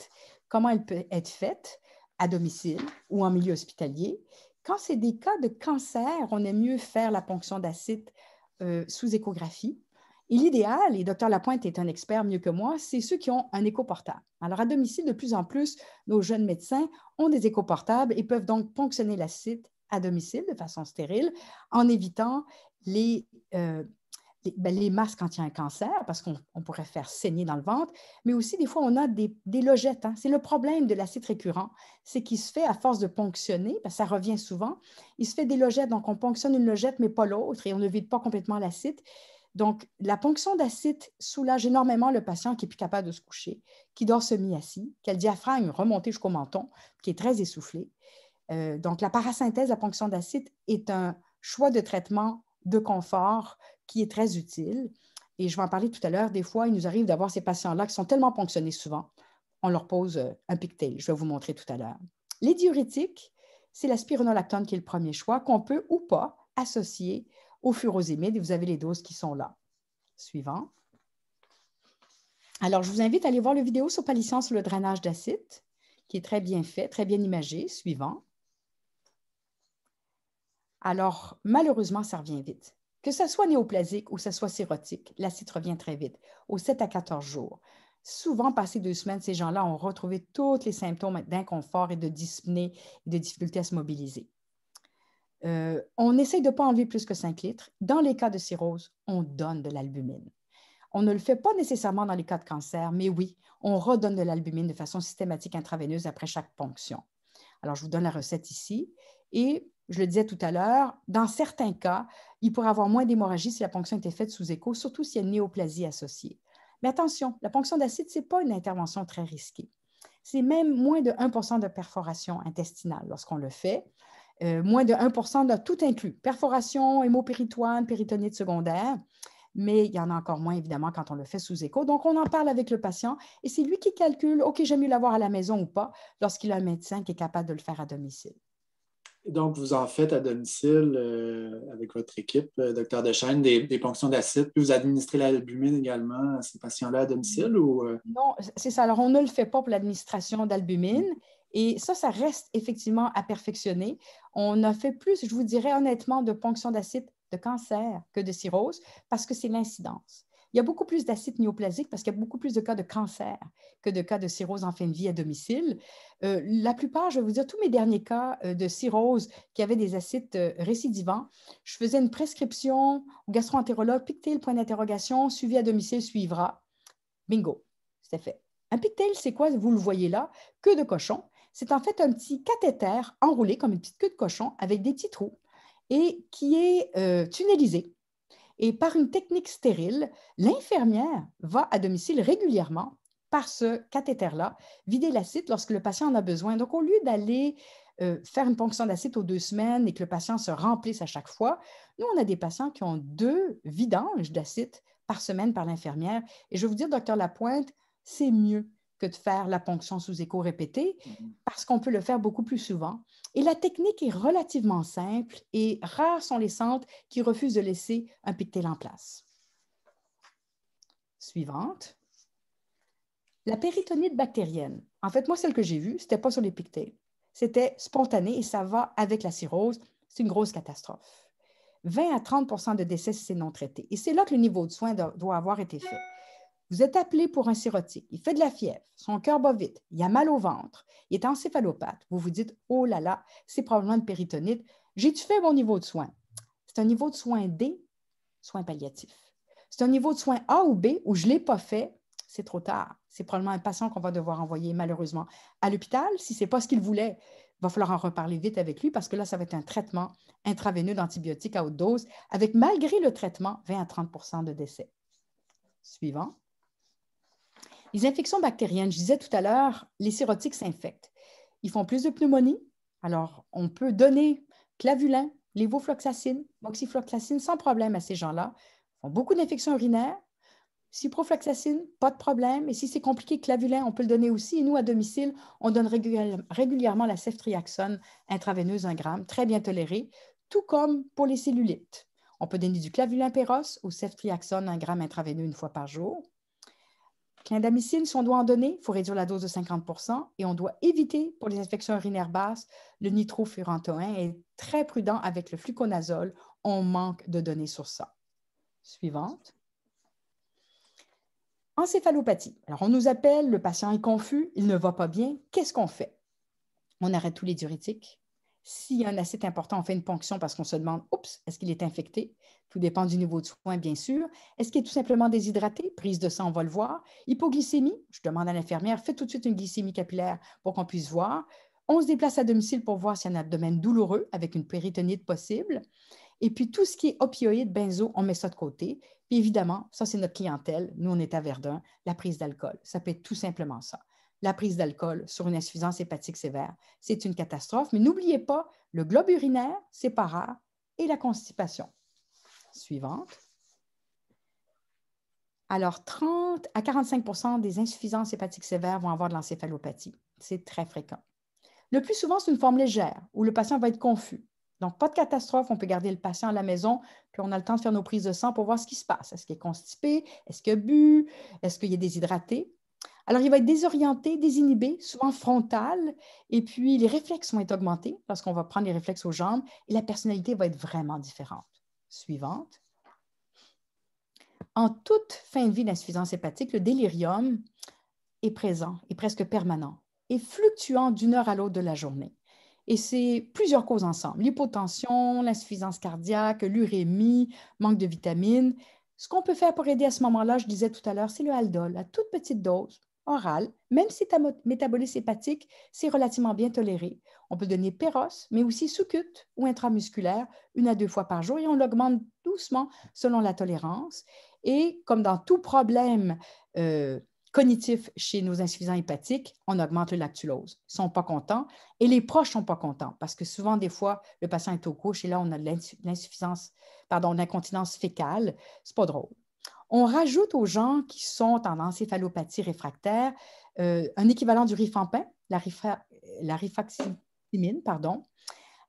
comment elle peut être faite à domicile ou en milieu hospitalier, quand c'est des cas de cancer, on aime mieux faire la ponction d'acide euh, sous échographie. Et l'idéal, et Dr Lapointe est un expert mieux que moi, c'est ceux qui ont un éco-portable. Alors, à domicile, de plus en plus, nos jeunes médecins ont des éco-portables et peuvent donc ponctionner l'acide à domicile de façon stérile en évitant les, euh, les, ben, masques quand il y a un cancer, parce qu'on pourrait faire saigner dans le ventre, mais aussi des fois on a des, logettes. Hein. C'est le problème de l'acide récurrent, c'est qu'il se fait à force de ponctionner, parce que ça revient souvent, il se fait des logettes, donc on ponctionne une logette mais pas l'autre et on ne vide pas complètement l'acide. Donc, la ponction d'acide soulage énormément le patient qui n'est plus capable de se coucher, qui dort semi-assis, qui a le diaphragme remonté jusqu'au menton, qui est très essoufflé. Euh, donc, la parasynthèse, la ponction d'acide est un choix de traitement de confort qui est très utile. Et je vais en parler tout à l'heure. Des fois, il nous arrive d'avoir ces patients-là qui sont tellement ponctionnés souvent, on leur pose euh, un pictail Je vais vous montrer tout à l'heure. Les diurétiques, c'est la spironolactone qui est le premier choix qu'on peut ou pas associer au furosémide. Et vous avez les doses qui sont là. Suivant. Alors, je vous invite à aller voir le vidéo sur sur le drainage d'acide, qui est très bien fait, très bien imagé. Suivant. Alors, malheureusement, ça revient vite. Que ce soit néoplasique ou que ce soit sérotique, l'acide revient très vite, aux 7 à 14 jours. Souvent, passé deux semaines, ces gens-là ont retrouvé tous les symptômes d'inconfort et de dyspnée et de difficulté à se mobiliser. Euh, on essaye de ne pas enlever plus que 5 litres. Dans les cas de cirrhose, on donne de l'albumine. On ne le fait pas nécessairement dans les cas de cancer, mais oui, on redonne de l'albumine de façon systématique intraveineuse après chaque ponction. Alors, je vous donne la recette ici. Et je le disais tout à l'heure, dans certains cas, il pourrait avoir moins d'hémorragie si la ponction était faite sous écho, surtout s'il y a une néoplasie associée. Mais attention, la ponction d'acide, ce n'est pas une intervention très risquée. C'est même moins de 1 de perforation intestinale lorsqu'on le fait, euh, moins de 1 de tout inclus, perforation, hémopéritoine, péritonite secondaire, mais il y en a encore moins évidemment quand on le fait sous écho. Donc, on en parle avec le patient et c'est lui qui calcule, OK, j'aime mieux l'avoir à la maison ou pas, lorsqu'il a un médecin qui est capable de le faire à domicile. Donc, vous en faites à domicile euh, avec votre équipe, euh, docteur Dechaine, des, ponctions d'acide, puis vous administrez l'albumine également à ces patients-là à domicile ou? Euh? Non, c'est ça. Alors, on ne le fait pas pour l'administration d'albumine. Et ça, ça reste effectivement à perfectionner. On a fait plus, je vous dirais honnêtement, de ponctions d'acide de cancer que de cirrhose parce que c'est l'incidence il y a beaucoup plus d'acides néoplasiques parce qu'il y a beaucoup plus de cas de cancer que de cas de cirrhose en fin de vie à domicile. Euh, la plupart, je vais vous dire, tous mes derniers cas euh, de cirrhose qui avaient des acides euh, récidivants, je faisais une prescription au gastro-entérologue, le point d'interrogation, suivi à domicile suivra. Bingo, c'est fait. Un pictel, c'est quoi? Vous le voyez là, queue de cochon. C'est en fait un petit cathéter enroulé comme une petite queue de cochon avec des petits trous et qui est tunnelisé et par une technique stérile, l'infirmière va à domicile régulièrement par ce cathéter-là, vider l'acide lorsque le patient en a besoin. Donc, au lieu d'aller euh, faire une ponction d'acide aux deux semaines et que le patient se remplisse à chaque fois, nous, on a des patients qui ont deux vidanges d'acide par semaine par l'infirmière. Et je vais vous dire, docteur Lapointe, c'est mieux que de faire la ponction sous écho répétée mm-hmm. parce qu'on peut le faire beaucoup plus souvent. Et la technique est relativement simple et rares sont les centres qui refusent de laisser un pictel en place. Suivante. La péritonite bactérienne. En fait, moi, celle que j'ai vue, ce n'était pas sur les pictels. C'était spontané et ça va avec la cirrhose. C'est une grosse catastrophe. 20 à 30 de décès si c'est non traité. Et c'est là que le niveau de soins doit avoir été fait. Vous êtes appelé pour un sérotique, Il fait de la fièvre, son cœur bat vite, il a mal au ventre, il est encéphalopathe. Vous vous dites Oh là là, c'est probablement une péritonite. J'ai-tu fait mon niveau de soins C'est un niveau de soins D, soins palliatifs. C'est un niveau de soins A ou B où je ne l'ai pas fait, c'est trop tard. C'est probablement un patient qu'on va devoir envoyer malheureusement à l'hôpital si ce n'est pas ce qu'il voulait il va falloir en reparler vite avec lui parce que là, ça va être un traitement intraveineux d'antibiotiques à haute dose avec, malgré le traitement, 20 à 30 de décès. Suivant. Les infections bactériennes, je disais tout à l'heure, les sérotiques s'infectent. Ils font plus de pneumonie. Alors, on peut donner clavulin, lévofloxacine, moxifloxacine sans problème à ces gens-là. Ils font beaucoup d'infections urinaires. Ciprofloxacine, pas de problème. Et si c'est compliqué, clavulin, on peut le donner aussi. Et nous, à domicile, on donne régulièrement la ceftriaxone intraveineuse 1 gramme, très bien tolérée, tout comme pour les cellulites. On peut donner du clavulin péros ou ceftriaxone 1 gramme intraveineux une fois par jour. Clindamycine, si on doit en donner, il faut réduire la dose de 50 et on doit éviter pour les infections urinaires basses le nitrofurantoin et très prudent avec le fluconazole. On manque de données sur ça. Suivante. Encéphalopathie. Alors, on nous appelle, le patient est confus, il ne va pas bien. Qu'est-ce qu'on fait? On arrête tous les diurétiques, s'il y a un acide important, on fait une ponction parce qu'on se demande, oups, est-ce qu'il est infecté? Tout dépend du niveau de soins, bien sûr. Est-ce qu'il est tout simplement déshydraté? Prise de sang, on va le voir. Hypoglycémie, je demande à l'infirmière, fais tout de suite une glycémie capillaire pour qu'on puisse voir. On se déplace à domicile pour voir s'il y a un abdomen douloureux avec une péritonite possible. Et puis tout ce qui est opioïdes, benzo, on met ça de côté. Puis évidemment, ça c'est notre clientèle. Nous, on est à Verdun, la prise d'alcool. Ça peut être tout simplement ça la prise d'alcool sur une insuffisance hépatique sévère. C'est une catastrophe, mais n'oubliez pas le globe urinaire, c'est pas rare, et la constipation. Suivante. Alors, 30 à 45 des insuffisances hépatiques sévères vont avoir de l'encéphalopathie. C'est très fréquent. Le plus souvent, c'est une forme légère où le patient va être confus. Donc, pas de catastrophe, on peut garder le patient à la maison, puis on a le temps de faire nos prises de sang pour voir ce qui se passe. Est-ce qu'il est constipé? Est-ce qu'il a bu? Est-ce qu'il est déshydraté? Alors, il va être désorienté, désinhibé, souvent frontal, et puis les réflexes vont être augmentés parce qu'on va prendre les réflexes aux jambes, et la personnalité va être vraiment différente. Suivante. En toute fin de vie d'insuffisance hépatique, le délirium est présent et presque permanent et fluctuant d'une heure à l'autre de la journée. Et c'est plusieurs causes ensemble, l'hypotension, l'insuffisance cardiaque, l'urémie, manque de vitamines. Ce qu'on peut faire pour aider à ce moment-là, je disais tout à l'heure, c'est le aldol, à toute petite dose, orale, même si ta métabolisme hépatique, c'est relativement bien toléré. On peut donner péros, mais aussi sous ou intramusculaire, une à deux fois par jour, et on l'augmente doucement selon la tolérance. Et comme dans tout problème euh, cognitif chez nos insuffisants hépatiques, on augmente le lactulose. Ils ne sont pas contents et les proches ne sont pas contents parce que souvent, des fois, le patient est au couche et là, on a l'insuffisance, pardon, l'incontinence fécale. Ce n'est pas drôle on rajoute aux gens qui sont en encéphalopathie réfractaire euh, un équivalent du rifampin, la, rifa, rifaximine, pardon.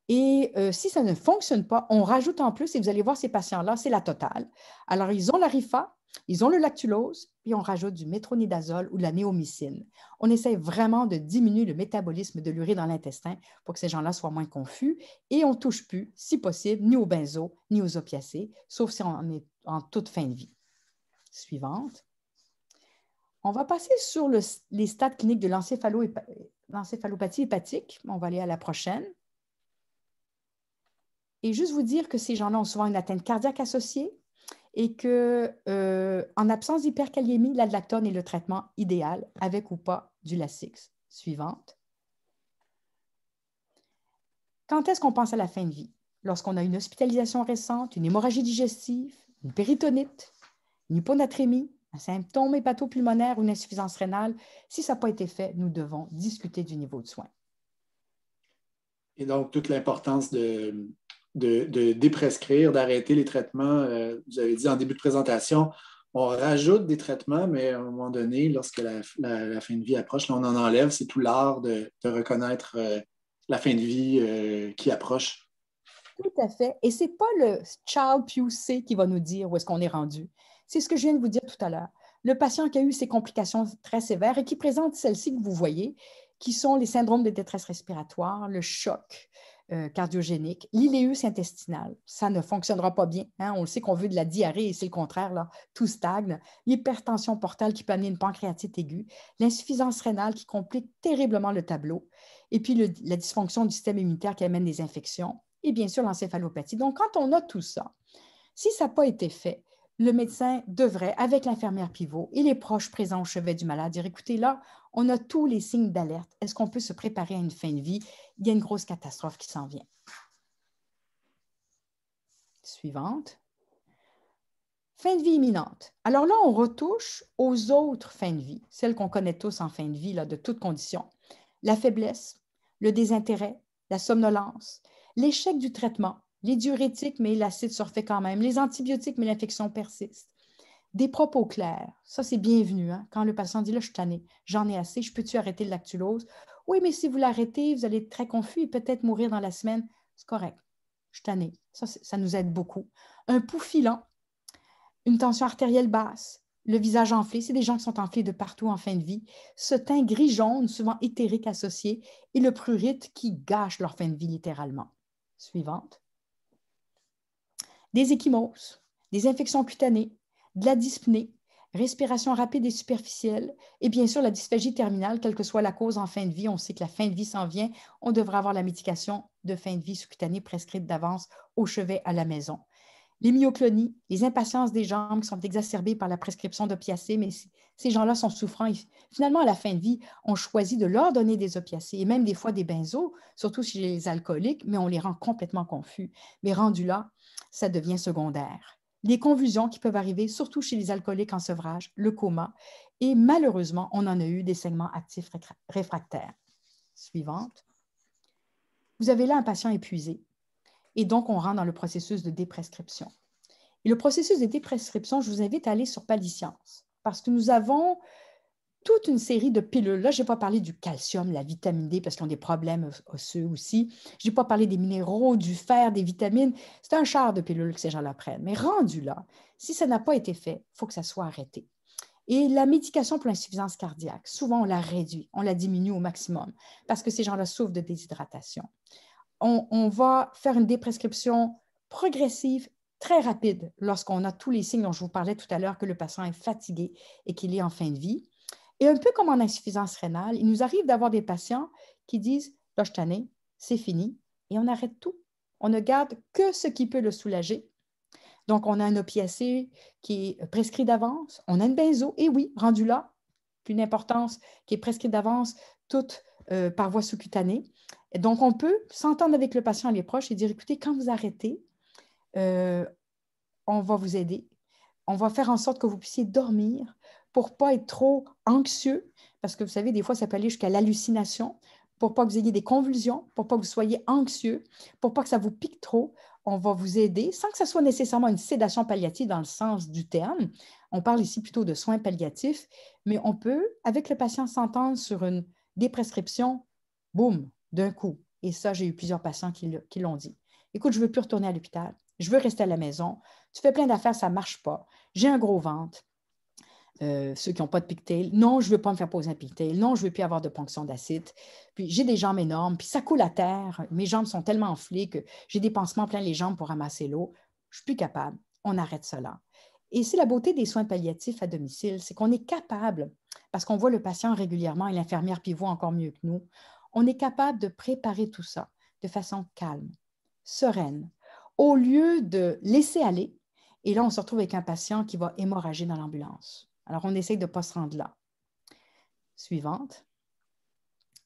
Et euh, si ça ne fonctionne pas, on rajoute en plus, et vous allez voir ces patients-là, c'est la totale. Alors, ils ont la rifa, ils ont le lactulose, puis on rajoute du métronidazole ou de la néomycine. On essaie vraiment de diminuer le métabolisme de l'urée dans l'intestin pour que ces gens-là soient moins confus et on ne touche plus, si possible, ni aux benzo, ni aux opiacés, sauf si on est en toute fin de vie suivante. On va passer sur les stades cliniques de l'encéphalopathie hépatique. On va aller à la prochaine. Et juste vous dire que ces gens-là ont souvent une atteinte cardiaque associée et que, euh, en absence d'hyperkaliémie, la lactone est le traitement idéal avec ou pas du Lasix. Suivante. Quand est-ce qu'on pense à la fin de vie? Lorsqu'on a une hospitalisation récente, une hémorragie digestive, une péritonite, une hyponatrémie, un symptôme hépato-pulmonaire ou une insuffisance rénale, si ça n'a pas été fait, nous devons discuter du niveau de soins. Et donc, toute l'importance de, de, déprescrire, d'arrêter les traitements. Euh, vous avez dit en début de présentation, on rajoute des traitements, mais à un moment donné, lorsque la, fin de vie approche, on en enlève. C'est tout l'art de, reconnaître euh, la fin de vie euh, qui approche. Tout à fait. Et ce n'est pas le Charles Pusey qui va nous dire où est-ce qu'on est rendu. C'est ce que je viens de vous dire tout à l'heure. Le patient qui a eu ces complications très sévères et qui présente celles-ci que vous voyez, qui sont les syndromes de détresse respiratoire, le choc euh, cardiogénique, l'iléus intestinal, ça ne fonctionnera pas bien. Hein. On le sait qu'on veut de la diarrhée et c'est le contraire, tout stagne. L'hypertension portale qui peut amener une pancréatite aiguë, l'insuffisance rénale qui complique terriblement le tableau, et puis la dysfonction du système immunitaire qui amène des infections, et bien sûr l'encéphalopathie. Donc, quand on a tout ça, si ça n'a pas été fait, le médecin devrait, avec l'infirmière pivot et les proches présents au chevet du malade, dire écoutez, là, on a tous les signes d'alerte. Est-ce qu'on peut se préparer à une fin de vie Il y a une grosse catastrophe qui s'en vient. Suivante. Fin de vie imminente. Alors là, on retouche aux autres fins de vie, celles qu'on connaît tous en fin de vie, là, de toutes conditions. La faiblesse, le désintérêt, la somnolence, l'échec du traitement, les diurétiques, mais l'acide surfait quand même, les antibiotiques, mais l'infection persiste. Des propos clairs, ça c'est bienvenu. Hein. Quand le patient dit là, je suis j'en ai assez, je peux-tu arrêter le lactulose? Oui, mais si vous l'arrêtez, vous allez être très confus et peut-être mourir dans la semaine. C'est correct, je suis tanné. Ça, ça nous aide beaucoup. Un pouls filant, une tension artérielle basse, le visage enflé, c'est des gens qui sont enflés de partout en fin de vie, ce teint gris-jaune, souvent éthérique associé, et le prurite qui gâche leur fin de vie littéralement. Suivante des échymoses, des infections cutanées, de la dyspnée, respiration rapide et superficielle, et bien sûr la dysphagie terminale, quelle que soit la cause en fin de vie. On sait que la fin de vie s'en vient. On devra avoir la médication de fin de vie sous-cutanée prescrite d'avance au chevet à la maison. Les myoclonies, les impatiences des jambes qui sont exacerbées par la prescription d'opiacés, mais ces gens-là sont souffrants. finalement, à la fin de vie, on choisit de leur donner des opiacés et même des fois des benzos, surtout si les alcooliques, mais on les rend complètement confus. Mais rendu là, ça devient secondaire. Les convulsions qui peuvent arriver, surtout chez les alcooliques en sevrage, le coma, et malheureusement, on en a eu des segments actifs réfractaires. Suivante. Vous avez là un patient épuisé, et donc on rentre dans le processus de déprescription. Et le processus de déprescription, je vous invite à aller sur Paliscience. parce que nous avons toute une série de pilules. Là, je n'ai pas parlé du calcium, la vitamine D, parce qu'ils ont des problèmes osseux aussi. Je n'ai pas parlé des minéraux, du fer, des vitamines. C'est un char de pilules que ces gens-là prennent. Mais rendu là, si ça n'a pas été fait, il faut que ça soit arrêté. Et la médication pour l'insuffisance cardiaque, souvent on la réduit, on la diminue au maximum parce que ces gens-là souffrent de déshydratation. on va faire une déprescription progressive très rapide lorsqu'on a tous les signes dont je vous parlais tout à l'heure que le patient est fatigué et qu'il est en fin de vie. Et un peu comme en insuffisance rénale, il nous arrive d'avoir des patients qui disent Là, c'est fini, et on arrête tout. On ne garde que ce qui peut le soulager. Donc, on a un opiacé qui est prescrit d'avance, on a une benzo, et oui, rendu là, une importance qui est prescrit d'avance, toute euh, par voie sous-cutanée. Et donc, on peut s'entendre avec le patient et les proches et dire écoutez, quand vous arrêtez, euh, on va vous aider. On va faire en sorte que vous puissiez dormir, pour pas être trop anxieux, parce que vous savez, des fois, ça peut aller jusqu'à l'hallucination, pour pas que vous ayez des convulsions, pour pas que vous soyez anxieux, pour pas que ça vous pique trop. On va vous aider sans que ce soit nécessairement une sédation palliative dans le sens du terme. On parle ici plutôt de soins palliatifs, mais on peut, avec le patient, s'entendre sur une déprescription, boum, d'un coup. Et ça, j'ai eu plusieurs patients qui l'ont dit. Écoute, je ne veux plus retourner à l'hôpital. Je veux rester à la maison. Tu fais plein d'affaires, ça ne marche pas. J'ai un gros ventre. Euh, ceux qui n'ont pas de pigtail. Non, je ne veux pas me faire poser un pigtail. Non, je ne veux plus avoir de ponction d'acide. Puis j'ai des jambes énormes, puis ça coule à terre. Mes jambes sont tellement enflées que j'ai des pansements plein les jambes pour ramasser l'eau. Je ne suis plus capable. On arrête cela. Et c'est la beauté des soins palliatifs à domicile, c'est qu'on est capable, parce qu'on voit le patient régulièrement et l'infirmière pivot encore mieux que nous, on est capable de préparer tout ça de façon calme, sereine, au lieu de laisser aller. Et là, on se retrouve avec un patient qui va hémorrager dans l'ambulance. Alors, on essaye de ne pas se rendre là. Suivante.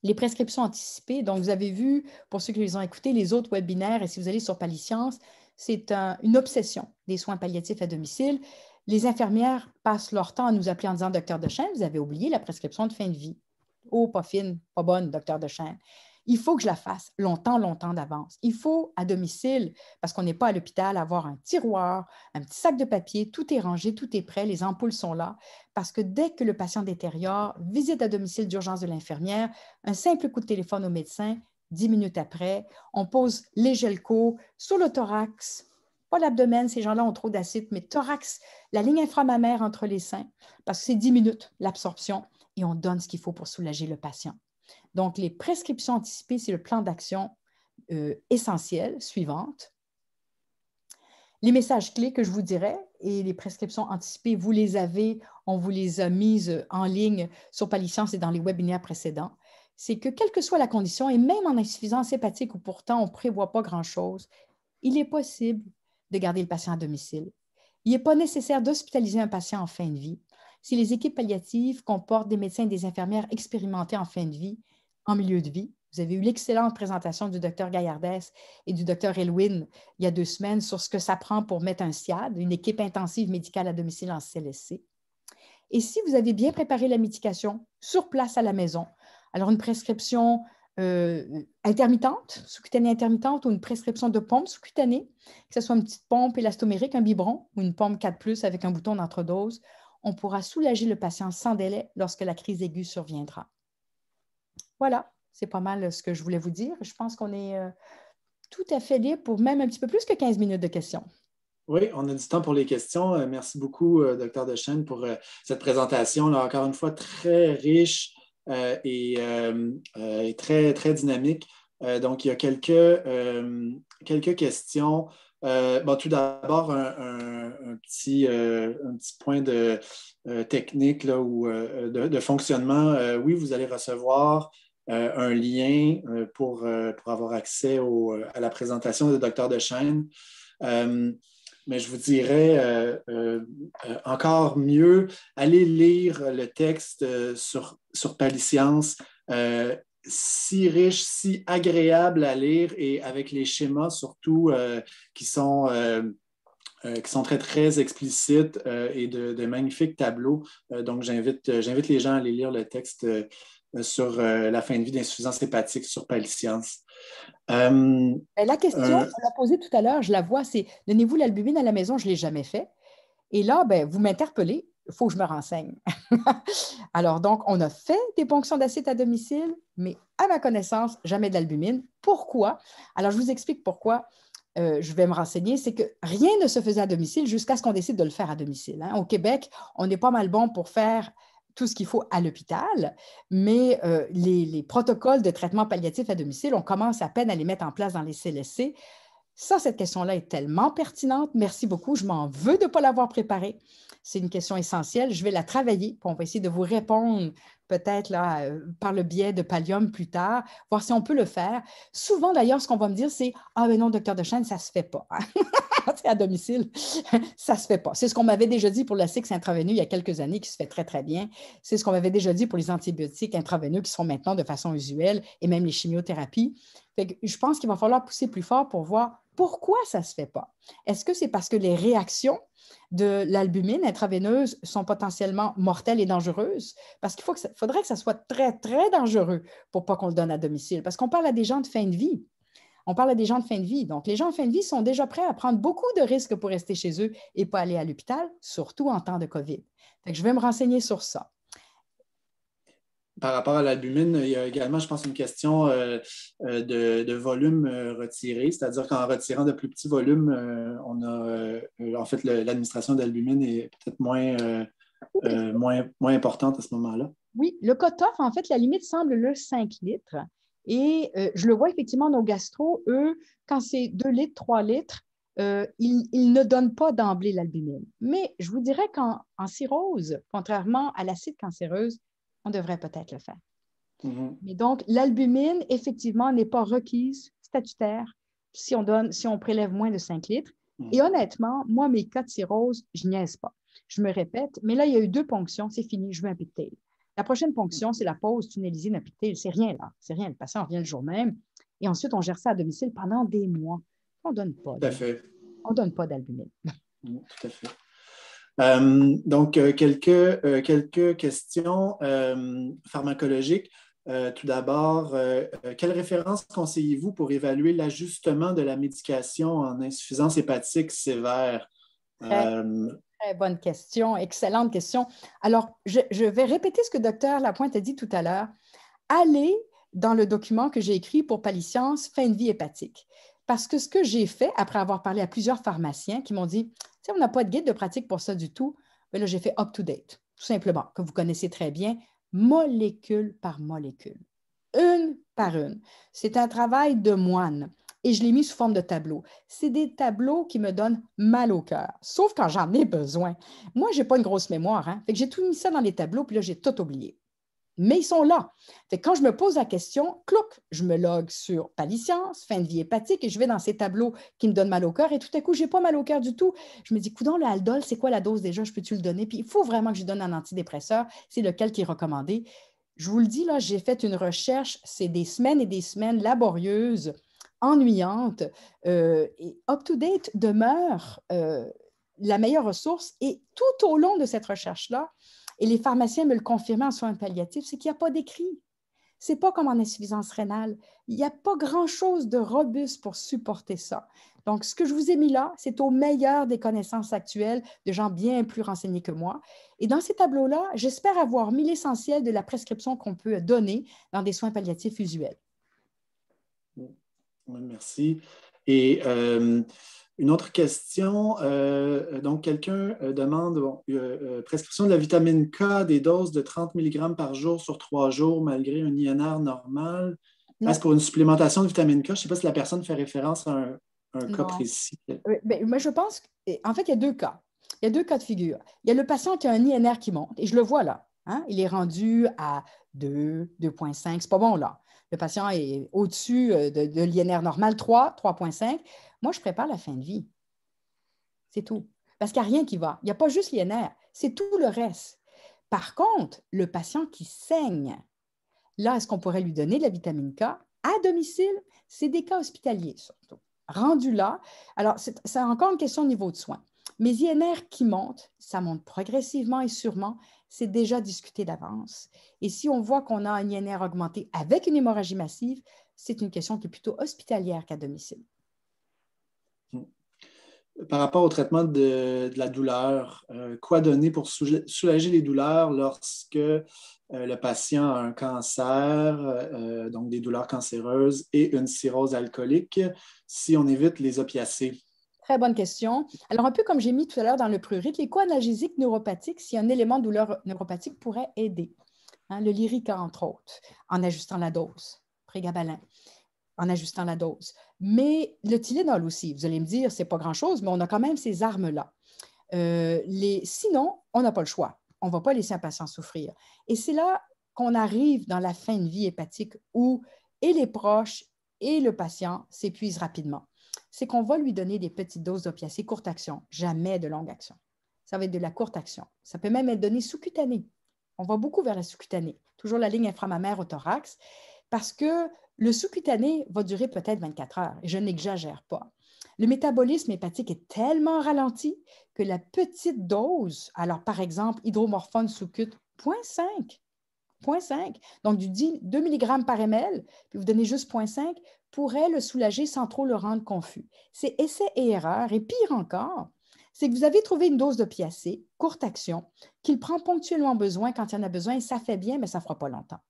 Les prescriptions anticipées. Donc, vous avez vu, pour ceux qui les ont écoutés, les autres webinaires, et si vous allez sur Palisciences, c'est une obsession des soins palliatifs à domicile. Les infirmières passent leur temps à nous appeler en disant Docteur de vous avez oublié la prescription de fin de vie. Oh, pas fine, pas bonne, docteur de il faut que je la fasse longtemps, longtemps d'avance. Il faut à domicile, parce qu'on n'est pas à l'hôpital, avoir un tiroir, un petit sac de papier, tout est rangé, tout est prêt, les ampoules sont là, parce que dès que le patient détériore, visite à domicile d'urgence de l'infirmière, un simple coup de téléphone au médecin, dix minutes après, on pose les gelcos sur le thorax, pas l'abdomen, ces gens-là ont trop d'acide, mais thorax, la ligne inframammaire entre les seins, parce que c'est dix minutes l'absorption, et on donne ce qu'il faut pour soulager le patient. Donc, les prescriptions anticipées, c'est le plan d'action euh, essentiel suivante. Les messages clés que je vous dirais et les prescriptions anticipées, vous les avez, on vous les a mises en ligne sur Palisciences et dans les webinaires précédents. C'est que quelle que soit la condition, et même en insuffisance hépatique où pourtant on ne prévoit pas grand-chose, il est possible de garder le patient à domicile. Il n'est pas nécessaire d'hospitaliser un patient en fin de vie. Si les équipes palliatives comportent des médecins et des infirmières expérimentés en fin de vie, en milieu de vie. Vous avez eu l'excellente présentation du docteur Gaillardès et du docteur Elwin il y a deux semaines sur ce que ça prend pour mettre un SIAD, une équipe intensive médicale à domicile en CLSC. Et si vous avez bien préparé la médication sur place à la maison, alors une prescription euh, intermittente, sous-cutanée intermittente ou une prescription de pompe sous-cutanée, que ce soit une petite pompe élastomérique, un biberon ou une pompe 4 avec un bouton d'entredose, on pourra soulager le patient sans délai lorsque la crise aiguë surviendra. Voilà, c'est pas mal euh, ce que je voulais vous dire. Je pense qu'on est euh, tout à fait libre pour même un petit peu plus que 15 minutes de questions. Oui, on a du temps pour les questions. Euh, merci beaucoup, docteur Dechaine, pour cette présentation. Là, encore une fois, très riche et, très, très dynamique. donc, il y a quelques, questions. tout d'abord, un, petit, point de technique ou de, fonctionnement. oui, vous allez recevoir euh, un lien euh, euh, pour, avoir accès à la présentation de Docteur de chaîne. mais je vous dirais encore mieux, allez lire le texte sur, sur si riche, si agréable à lire et avec les schémas surtout qui sont. qui sont très, très explicites et de, magnifiques tableaux. donc, j'invite les gens à aller lire le texte euh, sur euh, la fin de vie d'insuffisance hépatique sur Paliscience. Euh, la question, qu'on l'a posée tout à l'heure, je la vois, c'est donnez-vous l'albumine à la maison, je ne l'ai jamais fait. Et là, ben, vous m'interpellez, il faut que je me renseigne. [LAUGHS] Alors, donc, on a fait des ponctions d'acide à domicile, mais à ma connaissance, jamais d'albumine. Pourquoi? Alors, je vous explique pourquoi. je vais me renseigner, c'est que rien ne se faisait à domicile jusqu'à ce qu'on décide de le faire à domicile. Hein. Au Québec, on est pas mal bon pour faire tout ce qu'il faut à l'hôpital, mais euh, les, protocoles de traitement palliatif à domicile, on commence à peine à les mettre en place dans les CLSC. Ça, cette question-là est tellement pertinente. Merci beaucoup. Je m'en veux de ne pas l'avoir préparée. C'est une question essentielle. Je vais la travailler, on va essayer de vous répondre peut-être là, euh, par le biais de Pallium plus tard, voir si on peut le faire. Souvent, d'ailleurs, ce qu'on va me dire, c'est Ah, mais non, docteur Dechaine, ça ne se fait pas. [LAUGHS] à domicile, [LAUGHS] ça ne se fait pas. C'est ce qu'on m'avait déjà dit pour la six intraveineux il y a quelques années qui se fait très, très bien. C'est ce qu'on m'avait déjà dit pour les antibiotiques intraveineux qui sont maintenant de façon usuelle et même les chimiothérapies. je pense qu'il va falloir pousser plus fort pour voir pourquoi ça ne se fait pas? Est-ce que c'est parce que les réactions de l'albumine intraveineuse sont potentiellement mortelles et dangereuses? Parce qu'il faut faudrait que ça soit très, très dangereux pour pas qu'on le donne à domicile, parce qu'on parle à des gens de fin de vie. On parle à des gens de fin de vie. Donc, les gens de fin de vie sont déjà prêts à prendre beaucoup de risques pour rester chez eux et pas aller à l'hôpital, surtout en temps de COVID. je vais me renseigner sur ça par rapport à l'albumine, il y a également, je pense, une question euh, euh, de, volume euh, retiré, c'est-à-dire qu'en retirant de plus petits volumes, on a en fait l'administration d'albumine est peut-être moins, moins, moins, importante à ce moment-là. Oui, le cut en fait, la limite semble le 5 litres. Et je le vois effectivement, nos gastro, eux, quand c'est 2 litres, 3 litres, ils ne donnent pas d'emblée l'albumine. Mais je vous dirais qu'en cirrhose, contrairement à l'acide cancéreuse, on devrait peut-être le faire. Mhm. Mais donc, l'albumine, effectivement, n'est pas requise statutaire si on, donne, si on prélève moins de 5 litres. Mhm. Et honnêtement, moi, mes cas de cirrhose, je niaise pas. Je me répète, mais là, il y a eu deux ponctions, c'est fini, je veux un La prochaine ponction, c'est la pause tunnelisée d'un pigtail. C'est rien là, c'est rien. Le patient revient le jour même. Et ensuite, on gère ça à domicile pendant des mois. On ne donne pas. On donne pas d'albumine. Mhm, tout à fait. Euh, donc, euh, euh, quelques, questions pharmacologiques. tout d'abord, quelle référence conseillez-vous pour évaluer l'ajustement de la médication en insuffisance hépatique sévère? Très, bonne question, excellente question. Alors, je, vais répéter ce que docteur Lapointe a dit tout à l'heure. Allez dans le document que j'ai écrit pour Palisciences, fin de vie hépatique. Parce que ce que j'ai fait après avoir parlé à plusieurs pharmaciens qui m'ont dit, tu on n'a pas de guide de pratique pour ça du tout, mais ben là, j'ai fait up-to-date, tout simplement, que vous connaissez très bien, molécule par molécule, une par une. C'est un travail de moine et je l'ai mis sous forme de tableau. C'est des tableaux qui me donnent mal au cœur, sauf quand j'en ai besoin. Moi, je n'ai pas une grosse mémoire, hein? que j'ai tout mis ça dans les tableaux, puis là, j'ai tout oublié mais ils sont là. quand je me pose la question, clouc, je me logue sur Palisciences, fin de vie hépatique, et je vais dans ces tableaux qui me donnent mal au cœur, et tout à coup, je n'ai pas mal au cœur du tout. Je me dis, coudon, le Aldol, c'est quoi la dose déjà? Je peux-tu le donner? Puis il faut vraiment que je donne un antidépresseur, c'est lequel qui est recommandé. Je vous le dis, là, j'ai fait une recherche, c'est des semaines et des semaines laborieuses, ennuyantes, euh, up et date demeure euh, la meilleure ressource. Et tout au long de cette recherche-là, et les pharmaciens me le confirmaient en soins palliatifs, c'est qu'il n'y a pas d'écrit. C'est pas comme en insuffisance rénale. Il n'y a pas grand-chose de robuste pour supporter ça. Donc, ce que je vous ai mis là, c'est au meilleur des connaissances actuelles de gens bien plus renseignés que moi. Et dans ces tableaux-là, j'espère avoir mis l'essentiel de la prescription qu'on peut donner dans des soins palliatifs usuels. Merci. Et euh, une autre question, euh, donc quelqu'un euh, demande euh, prescription de la vitamine K des doses de 30 mg par jour sur trois jours malgré un INR normal. Est-ce pour une supplémentation de vitamine K? Je ne sais pas si la personne fait référence à un, cas précis. Mais je pense qu'en fait, il y a deux cas. Il y a deux cas de figure. Il y a le patient qui a un INR qui monte, et je le vois là. Hein, il est rendu à 2, 2,5. C'est pas bon là le patient est au-dessus euh, de, l'INR normal 3, 3.5, moi, je prépare la fin de vie. C'est tout. Parce qu'il n'y a rien qui va. Il n'y a pas juste l'INR, c'est tout le reste. Par contre, le patient qui saigne, là, est-ce qu'on pourrait lui donner de la vitamine K à domicile? C'est des cas hospitaliers surtout. Rendu là, alors c'est encore une question de niveau de soins. Mes INR qui monte, ça monte progressivement et sûrement, c'est déjà discuté d'avance. Et si on voit qu'on a un INR augmenté avec une hémorragie massive, c'est une question qui est plutôt hospitalière qu'à domicile. Hmm. Par rapport au traitement de, la douleur, euh, quoi donner pour soulager les douleurs lorsque euh, le patient a un cancer, euh, donc des douleurs cancéreuses et une cirrhose alcoolique, si on évite les opiacés? Très bonne question. Alors, un peu comme j'ai mis tout à l'heure dans le prurite, les co-analgésiques neuropathiques, si un élément de douleur neuropathique pourrait aider. Hein, le lyrica, entre autres, en ajustant la dose, prégabalin, en ajustant la dose. Mais le Tylenol aussi, vous allez me dire, c'est pas grand-chose, mais on a quand même ces armes-là. Euh, sinon, on n'a pas le choix. On ne va pas laisser un patient souffrir. Et c'est là qu'on arrive dans la fin de vie hépatique où et les proches et le patient s'épuisent rapidement c'est qu'on va lui donner des petites doses d'opiacés courte action, jamais de longue action. Ça va être de la courte action. Ça peut même être donné sous cutané On va beaucoup vers la sous cutané toujours la ligne inframammaire au thorax, parce que le sous-cutané va durer peut-être 24 heures, et je n'exagère pas. Le métabolisme hépatique est tellement ralenti que la petite dose, alors par exemple hydromorphone sous-cut 0.5, 0,5. Donc, du 10, 2 mg par ml, puis vous donnez juste 0,5, pourrait le soulager sans trop le rendre confus. C'est essai et erreur. Et pire encore, c'est que vous avez trouvé une dose de piacé, courte action, qu'il prend ponctuellement besoin quand il en a besoin et ça fait bien, mais ça ne fera pas longtemps.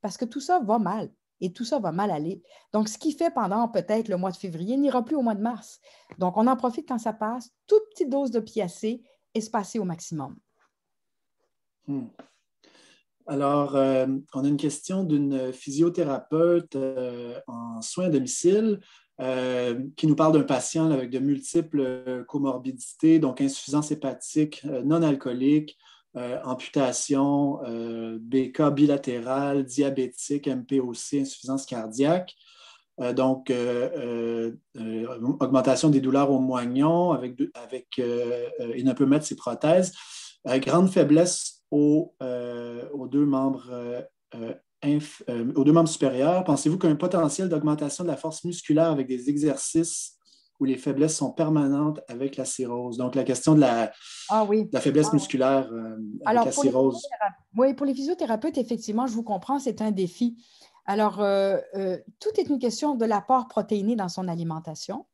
Parce que tout ça va mal et tout ça va mal aller. Donc, ce qui fait pendant peut-être le mois de février n'ira plus au mois de mars. Donc, on en profite quand ça passe, toute petite dose de piacé espacée au maximum. Hmm. Alors, euh, on a une question d'une physiothérapeute euh, en soins à domicile euh, qui nous parle d'un patient avec de multiples comorbidités, donc insuffisance hépatique non alcoolique, amputation, BK bilatérale, diabétique, MPOC, insuffisance cardiaque. donc, augmentation des douleurs au moignon avec, avec et ne peut mettre ses prothèses. grande faiblesse euh, aux, deux membres euh, euh, aux deux membres supérieurs, pensez-vous qu'un potentiel d'augmentation de la force musculaire avec des exercices où les faiblesses sont permanentes avec la cirrhose? Donc, la question de la, ah la faiblesse ah musculaire avec la cirrhose. Oui, pour les physiothérapeutes, effectivement, je vous comprends, c'est un défi. Alors, tout est une question de l'apport protéiné dans son alimentation.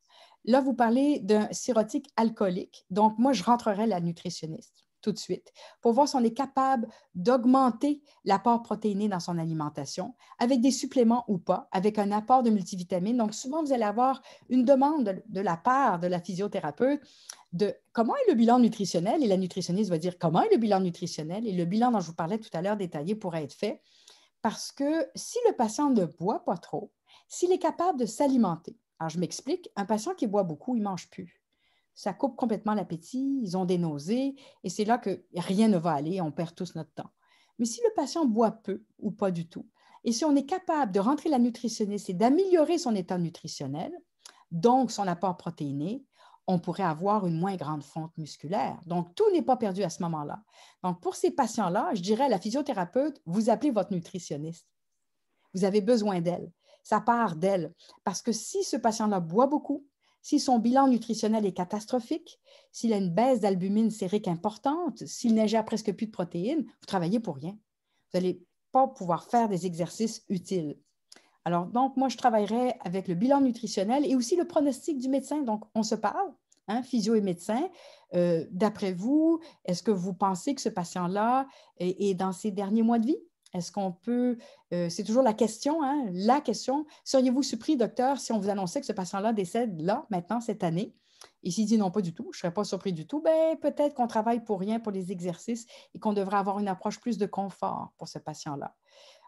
Là, vous parlez d'un cirrhotique alcoolique. Donc, moi, je rentrerai la nutritionniste tout de suite pour voir si on est capable d'augmenter l'apport protéiné dans son alimentation avec des suppléments ou pas, avec un apport de multivitamines. Donc, souvent, vous allez avoir une demande de, la part de la physiothérapeute de comment est le bilan nutritionnel et la nutritionniste va dire comment est le bilan nutritionnel et le bilan dont je vous parlais tout à l'heure détaillé pourrait être fait parce que si le patient ne boit pas trop, s'il est capable de s'alimenter, alors je m'explique, un patient qui boit beaucoup, il mange plus ça coupe complètement l'appétit, ils ont des nausées, et c'est là que rien ne va aller, on perd tous notre temps. Mais si le patient boit peu ou pas du tout, et si on est capable de rentrer la nutritionniste et d'améliorer son état nutritionnel, donc son apport protéiné, on pourrait avoir une moins grande fonte musculaire. Donc, tout n'est pas perdu à ce moment-là. Donc, pour ces patients-là, je dirais à la physiothérapeute, vous appelez votre nutritionniste. Vous avez besoin d'elle. Ça part d'elle. Parce que si ce patient-là boit beaucoup, si son bilan nutritionnel est catastrophique, s'il a une baisse d'albumine sérique importante, s'il n'ingère presque plus de protéines, vous travaillez pour rien. Vous n'allez pas pouvoir faire des exercices utiles. Alors, donc, moi, je travaillerai avec le bilan nutritionnel et aussi le pronostic du médecin. Donc, on se parle, hein, physio et médecin. Euh, d'après vous, est-ce que vous pensez que ce patient-là est dans ses derniers mois de vie? Est-ce qu'on peut, euh, c'est toujours la question, hein, la question, seriez-vous surpris, docteur, si on vous annonçait que ce patient-là décède là, maintenant, cette année? Et s'il dit non, pas du tout, je ne serais pas surpris du tout, ben, peut-être qu'on travaille pour rien pour les exercices et qu'on devrait avoir une approche plus de confort pour ce patient-là.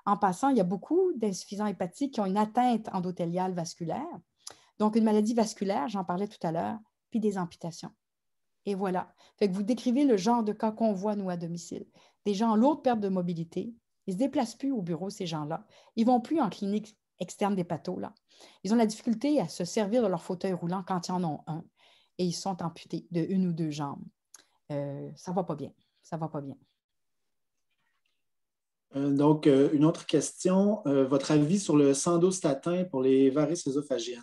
En passant, il y a beaucoup d'insuffisants hépatiques qui ont une atteinte endothéliale vasculaire, donc une maladie vasculaire, j'en parlais tout à l'heure, puis des amputations. Et voilà. vous décrivez le genre de cas qu'on voit, nous, à domicile. Des gens en lourde perte de mobilité, ils ne se déplacent plus au bureau, ces gens-là. Ils ne vont plus en clinique externe des pathos, là. Ils ont la difficulté à se servir de leur fauteuil roulant quand ils en ont un et ils sont amputés de une ou deux jambes. Euh, ça ne va pas bien. Ça va pas bien. Euh, donc, euh, une autre question. Euh, votre avis sur le sandostatin pour les varices œsophagiennes?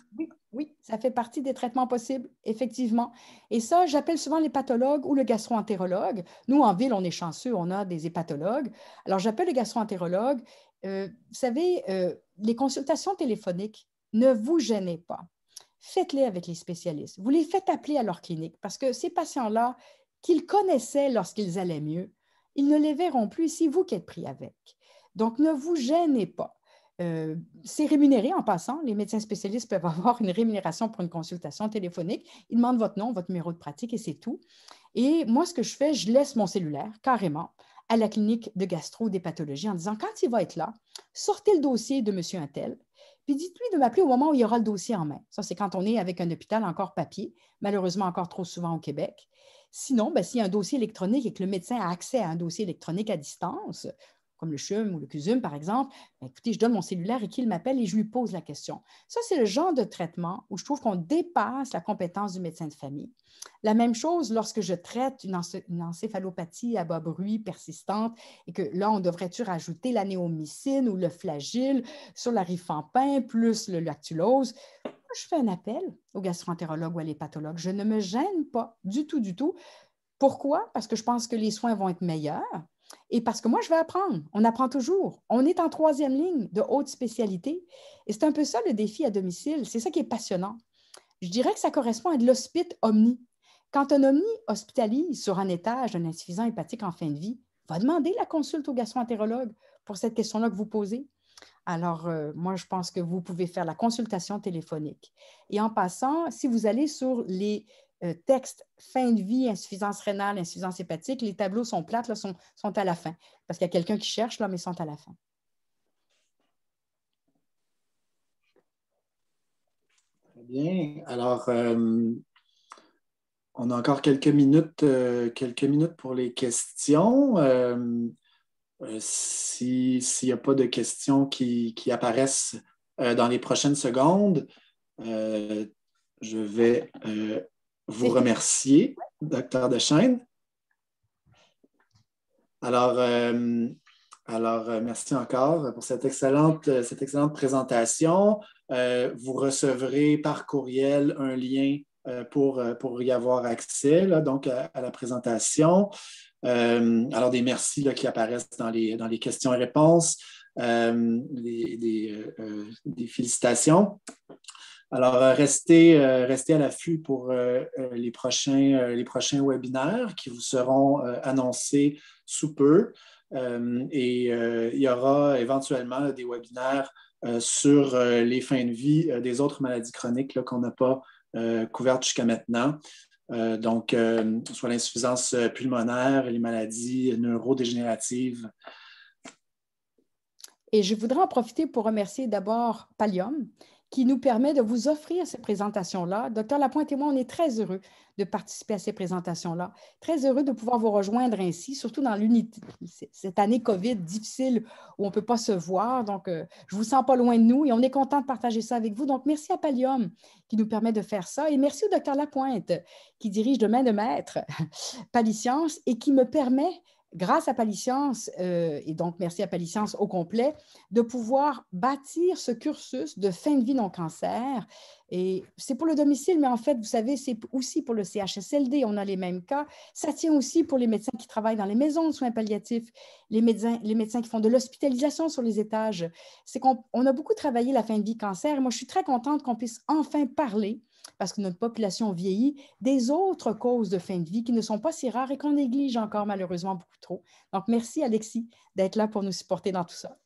Oui, ça fait partie des traitements possibles, effectivement. Et ça, j'appelle souvent l'hépatologue ou le gastroentérologue. Nous, en ville, on est chanceux, on a des hépatologues. Alors, j'appelle le gastroentérologue. vous savez, les consultations téléphoniques, ne vous gênez pas. Faites-les avec les spécialistes. Vous les faites appeler à leur clinique parce que ces patients-là, qu'ils connaissaient lorsqu'ils allaient mieux, ils ne les verront plus. C'est vous qui êtes pris avec. Donc, ne vous gênez pas. Euh, c'est rémunéré en passant. Les médecins spécialistes peuvent avoir une rémunération pour une consultation téléphonique. Ils demandent votre nom, votre numéro de pratique et c'est tout. Et moi, ce que je fais, je laisse mon cellulaire carrément à la clinique de gastro des pathologies en disant quand il va être là, sortez le dossier de monsieur Intel, puis dites-lui de m'appeler au moment où il y aura le dossier en main. Ça, c'est quand on est avec un hôpital encore papier, malheureusement encore trop souvent au Québec. Sinon, ben, s'il y a un dossier électronique et que le médecin a accès à un dossier électronique à distance, comme le CHUM ou le CUSUM, par exemple, ben, écoutez, je donne mon cellulaire et qu'il m'appelle et je lui pose la question. Ça, c'est le genre de traitement où je trouve qu'on dépasse la compétence du médecin de famille. La même chose lorsque je traite une, une encéphalopathie à bas bruit persistante et que là, on devrait-tu rajouter la néomycine ou le flagile sur la rifampin plus le lactulose? je fais un appel au gastroentérologue ou à l'hépatologue. Je ne me gêne pas du tout, du tout. Pourquoi? Parce que je pense que les soins vont être meilleurs et parce que moi, je vais apprendre. On apprend toujours. On est en troisième ligne de haute spécialité. Et c'est un peu ça le défi à domicile. C'est ça qui est passionnant. Je dirais que ça correspond à de l'hospite omni. Quand un omni hospitalise sur un étage d'un insuffisant hépatique en fin de vie, va demander la consulte au gastroentérologue pour cette question-là que vous posez. Alors, euh, moi, je pense que vous pouvez faire la consultation téléphonique. Et en passant, si vous allez sur les euh, textes fin de vie, insuffisance rénale, insuffisance hépatique, les tableaux sont plates, sont, à la fin. Parce qu'il y a quelqu'un qui cherche, là, mais sont à la fin. Très bien. Alors, euh, on a encore quelques minutes, quelques minutes pour les questions. Euh, s'il n'y a pas de questions qui, apparaissent euh, dans les prochaines secondes, euh, je vais vous remercier, docteur Deschaine. Alors, alors merci encore pour cette excellente, présentation. vous recevrez par courriel un lien pour, y avoir accès donc à la présentation. Euh, alors, des merci qui apparaissent dans les, dans les questions et réponses, euh, euh, des, félicitations. Alors, restez, à l'affût pour les prochains, les prochains webinaires qui vous seront annoncés sous peu. et il y aura éventuellement des webinaires sur les fins de vie des autres maladies chroniques qu'on n'a pas couvertes jusqu'à maintenant. Euh, donc, euh, soit l'insuffisance euh, pulmonaire, les maladies neurodégénératives. Et je voudrais en profiter pour remercier d'abord Palium qui nous permet de vous offrir ces présentations-là. Docteur Lapointe et moi, on est très heureux de participer à ces présentations-là, très heureux de pouvoir vous rejoindre ainsi, surtout dans l'unité, cette année COVID difficile où on ne peut pas se voir. Donc, je euh, je vous sens pas loin de nous et on est content de partager ça avec vous. Donc, merci à Pallium qui nous permet de faire ça et merci au docteur Lapointe qui dirige de main de maître [LAUGHS] Palisciences et qui me permet grâce à Palisciences, euh, et donc merci à Palisciences au complet, de pouvoir bâtir ce cursus de fin de vie non cancer. Et c'est pour le domicile, mais en fait, vous savez, c'est aussi pour le CHSLD, on a les mêmes cas. Ça tient aussi pour les médecins qui travaillent dans les maisons de soins palliatifs, les médecins, les médecins qui font de l'hospitalisation sur les étages. C'est qu'on a beaucoup travaillé la fin de vie cancer. Et moi, je suis très contente qu'on puisse enfin parler parce que notre population vieillit, des autres causes de fin de vie qui ne sont pas si rares et qu'on néglige encore malheureusement beaucoup trop. Donc, merci Alexis d'être là pour nous supporter dans tout ça.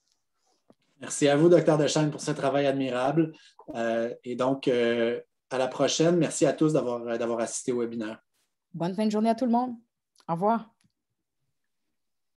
Merci à vous, docteur Dechaine, pour ce travail admirable. Euh, et donc, euh, à la prochaine. Merci à tous euh, d'avoir assisté au webinaire. Bonne fin de journée à tout le monde. Au revoir.